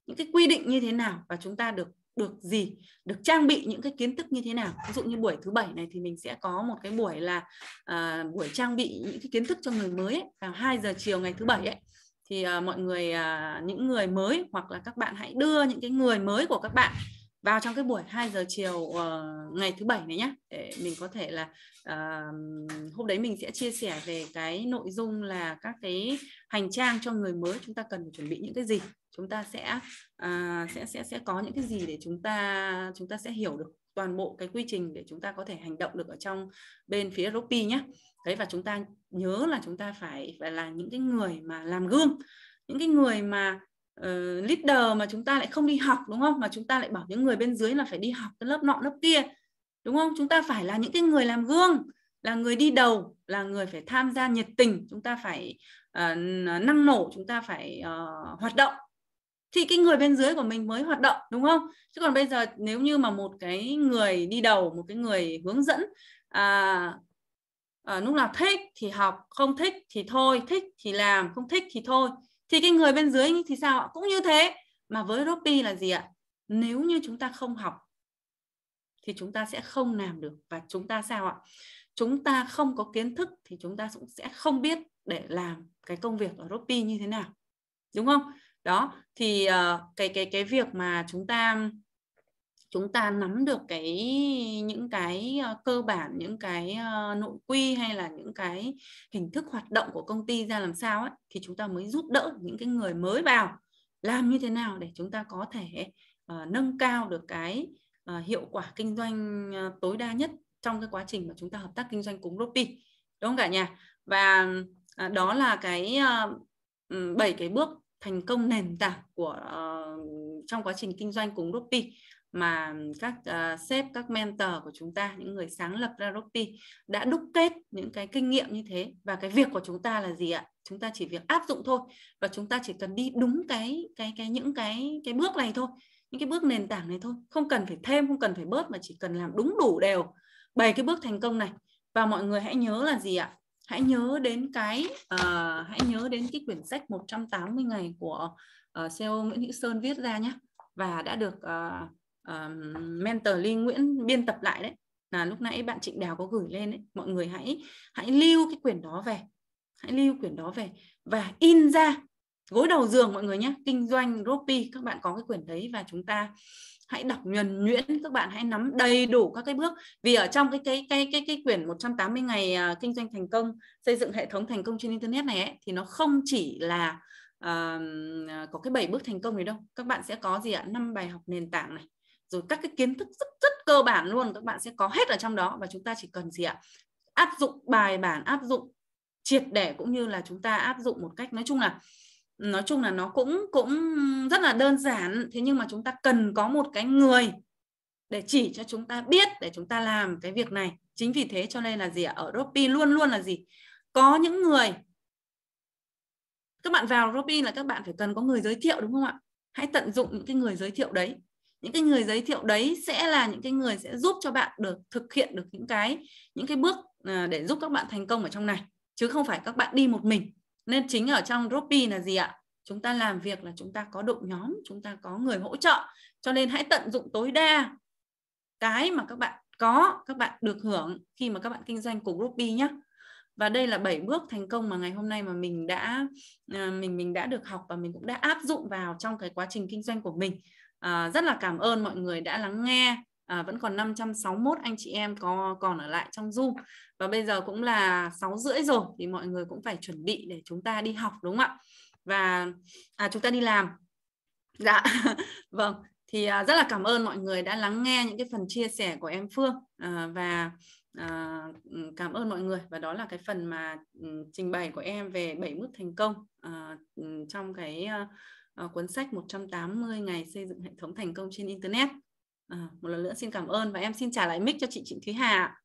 những cái quy định như thế nào và chúng ta được được gì được trang bị những cái kiến thức như thế nào ví dụ như buổi thứ bảy này thì mình sẽ có một cái buổi là à, buổi trang bị những cái kiến thức cho người mới ấy, vào 2 giờ chiều ngày thứ bảy ấy thì à, mọi người à, những người mới hoặc là các bạn hãy đưa những cái người mới của các bạn vào trong cái buổi 2 giờ chiều uh, ngày thứ bảy này nhé để mình có thể là uh, hôm đấy mình sẽ chia sẻ về cái nội dung là các cái hành trang cho người mới chúng ta cần phải chuẩn bị những cái gì chúng ta sẽ à, sẽ sẽ sẽ có những cái gì để chúng ta chúng ta sẽ hiểu được toàn bộ cái quy trình để chúng ta có thể hành động được ở trong bên phía Ropi nhé. Đấy và chúng ta nhớ là chúng ta phải phải là những cái người mà làm gương, những cái người mà uh, leader mà chúng ta lại không đi học đúng không? Mà chúng ta lại bảo những người bên dưới là phải đi học cái lớp nọ lớp kia. Đúng không? Chúng ta phải là những cái người làm gương, là người đi đầu, là người phải tham gia nhiệt tình, chúng ta phải uh, năng nổ, chúng ta phải uh, hoạt động thì cái người bên dưới của mình mới hoạt động đúng không chứ còn bây giờ nếu như mà một cái người đi đầu một cái người hướng dẫn à, à, lúc nào thích thì học không thích thì thôi thích thì làm không thích thì thôi thì cái người bên dưới thì sao ạ cũng như thế mà với Robby là gì ạ nếu như chúng ta không học thì chúng ta sẽ không làm được và chúng ta sao ạ chúng ta không có kiến thức thì chúng ta cũng sẽ không biết để làm cái công việc ở Robby như thế nào đúng không đó thì ờ, cái cái cái việc mà chúng ta chúng ta nắm được cái những cái ờ, cơ bản những cái ờ, nội quy hay là những cái hình thức hoạt động của công ty ra làm sao ấy thì chúng ta mới giúp đỡ những cái người mới vào làm như thế nào để chúng ta có thể nâng cao được cái hiệu quả kinh doanh tối đa nhất trong cái quá trình mà chúng ta hợp tác kinh doanh cùng Ropi đúng không cả nhà và đó là cái bảy cái bước thành công nền tảng của uh, trong quá trình kinh doanh cùng Rupi mà các uh, sếp, các mentor của chúng ta, những người sáng lập ra Rupi đã đúc kết những cái kinh nghiệm như thế và cái việc của chúng ta là gì ạ? Chúng ta chỉ việc áp dụng thôi và chúng ta chỉ cần đi đúng cái cái cái những cái cái bước này thôi, những cái bước nền tảng này thôi, không cần phải thêm, không cần phải bớt mà chỉ cần làm đúng đủ đều bảy cái bước thành công này và mọi người hãy nhớ là gì ạ? hãy nhớ đến cái uh, hãy nhớ đến cái quyển sách 180 ngày của uh, ờ, CEO Nguyễn Hữu Sơn viết ra nhé và đã được uh, uh, mentor Linh Nguyễn biên tập lại đấy là lúc nãy bạn Trịnh Đào có gửi lên đấy mọi người hãy hãy lưu cái quyển đó về hãy lưu quyển đó về và in ra gối đầu giường mọi người nhé kinh doanh Ropi các bạn có cái quyển đấy và chúng ta hãy đọc nhuần nhuyễn các bạn hãy nắm đầy đủ các cái bước vì ở trong cái cái cái cái cái quyển 180 ngày uh, kinh doanh thành công xây dựng hệ thống thành công trên internet này ấy, thì nó không chỉ là uh, có cái bảy bước thành công này đâu các bạn sẽ có gì ạ năm bài học nền tảng này rồi các cái kiến thức rất rất cơ bản luôn các bạn sẽ có hết ở trong đó và chúng ta chỉ cần gì ạ áp dụng bài bản áp dụng triệt để cũng như là chúng ta áp dụng một cách nói chung là nói chung là nó cũng cũng rất là đơn giản thế nhưng mà chúng ta cần có một cái người để chỉ cho chúng ta biết để chúng ta làm cái việc này chính vì thế cho nên là gì ở Ropi luôn luôn là gì có những người các bạn vào Ropi là các bạn phải cần có người giới thiệu đúng không ạ hãy tận dụng những cái người giới thiệu đấy những cái người giới thiệu đấy sẽ là những cái người sẽ giúp cho bạn được thực hiện được những cái những cái bước à, để giúp các bạn thành công ở trong này chứ không phải các bạn đi một mình nên chính ở trong Dropi là gì ạ chúng ta làm việc là chúng ta có đội nhóm chúng ta có người hỗ trợ cho nên hãy tận dụng tối đa cái mà các bạn có các bạn được hưởng khi mà các bạn kinh doanh của Groupie nhé và đây là 7 bước thành công mà ngày hôm nay mà mình đã à, mình mình đã được học và mình cũng đã áp dụng vào trong cái quá trình kinh doanh của mình à, rất là cảm ơn mọi người đã lắng nghe à, vẫn còn 561 anh chị em có còn ở lại trong Zoom và bây giờ cũng là 6 rưỡi rồi thì mọi người cũng phải chuẩn bị để chúng ta đi học đúng không ạ và à, chúng ta đi làm dạ vâng thì à, rất là cảm ơn mọi người đã lắng nghe những cái phần chia sẻ của em Phương à, và à, ừ, cảm ơn mọi người và đó là cái phần mà ừ, trình bày của em về bảy bước thành công à, ừ, trong cái à, à cuốn sách 180 ngày xây dựng hệ thống thành công trên internet À, một lần nữa xin cảm ơn và em xin trả lại mic cho chị Trịnh Thúy Hà.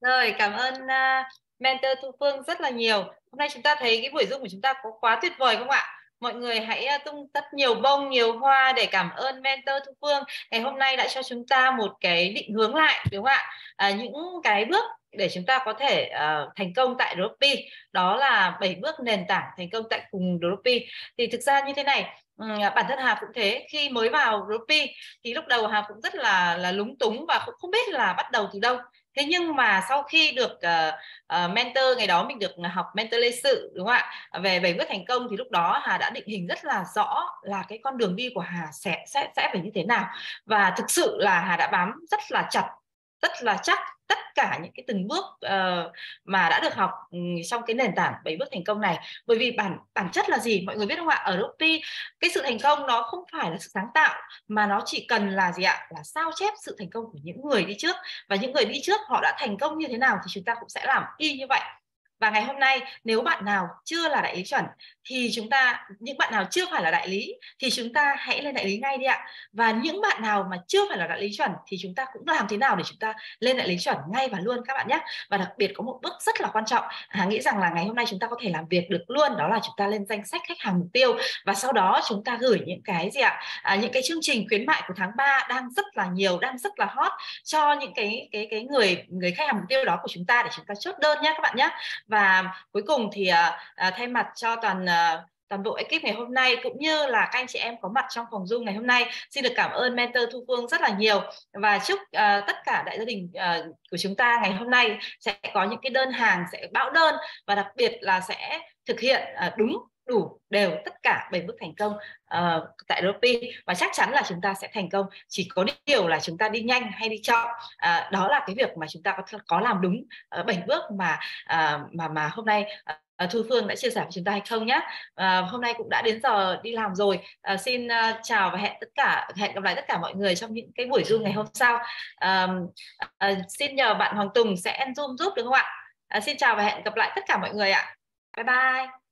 Rồi, cảm ơn uh, mentor Thu Phương rất là nhiều. Hôm nay chúng ta thấy cái buổi Zoom của chúng ta có quá tuyệt vời không ạ? Mọi người hãy uh, tung tất nhiều bông, nhiều hoa để cảm ơn mentor Thu Phương. Ngày hôm nay đã cho chúng ta một cái định hướng lại đúng không ạ? À, những cái bước để chúng ta có thể uh, thành công tại Dropi đó là 7 bước nền tảng thành công tại cùng Dropi thì thực ra như thế này À, bản thân Hà cũng thế khi mới vào Rupi thì lúc đầu Hà cũng rất là là lúng túng và cũng không biết là bắt đầu từ đâu thế nhưng mà sau khi được uh, mentor ngày đó mình được học mentor lê sự đúng không ạ về về bước thành công thì lúc đó hà đã định hình rất là rõ là cái con đường đi của hà sẽ sẽ sẽ phải như thế nào và thực sự là hà đã bám rất là chặt rất là chắc tất cả những cái từng bước uh, mà đã được học ừ, trong cái nền tảng bảy bước thành công này bởi vì bản bản chất là gì mọi người biết không ạ ở công ty cái sự thành công nó không phải là sự sáng tạo mà nó chỉ cần là gì ạ là sao chép sự thành công của những người đi trước và những người đi trước họ đã thành công như thế nào thì chúng ta cũng sẽ làm y như vậy và ngày hôm nay nếu bạn nào chưa là đại lý chuẩn thì chúng ta những bạn nào chưa phải là đại lý thì chúng ta hãy lên đại lý ngay đi ạ và những bạn nào mà chưa phải là đại lý chuẩn thì chúng ta cũng làm thế nào để chúng ta lên đại lý chuẩn ngay và luôn các bạn nhé và đặc biệt có một bước rất là quan trọng hà nghĩ rằng là ngày hôm nay chúng ta có thể làm việc được luôn đó là chúng ta lên danh sách khách hàng mục tiêu và sau đó chúng ta gửi những cái gì ạ à, những cái chương trình khuyến mại của tháng 3 đang rất là nhiều đang rất là hot cho những cái cái cái người người khách hàng mục tiêu đó của chúng ta để chúng ta chốt đơn nhé các bạn nhé và cuối cùng thì à, à thay mặt cho toàn à, uh, toàn bộ ekip ngày hôm nay cũng như là các anh chị em có mặt trong phòng Zoom ngày hôm nay. Xin được cảm ơn mentor Thu Phương rất là nhiều và chúc uh, tất cả đại gia đình uh, của chúng ta ngày hôm nay sẽ có những cái đơn hàng sẽ bão đơn và đặc biệt là sẽ thực hiện uh, đúng đủ đều tất cả bảy bước thành công uh, tại Ropi và chắc chắn là chúng ta sẽ thành công chỉ có điều là chúng ta đi nhanh hay đi chậm uh, đó là cái việc mà chúng ta có có làm đúng ờ, bảy uh, bước mà uh, mà mà hôm nay uh, Thu Phương đã chia sẻ với chúng ta hay không nhé. Uh, à, hôm nay cũng đã đến giờ đi làm rồi. Uh, xin uh, chào và hẹn tất cả hẹn gặp lại tất cả mọi người trong những cái buổi Zoom ngày hôm sau. Uh, uh, xin nhờ bạn Hoàng Tùng sẽ Zoom giúp được không ạ? Uh, xin chào và hẹn gặp lại tất cả mọi người ạ. Bye bye.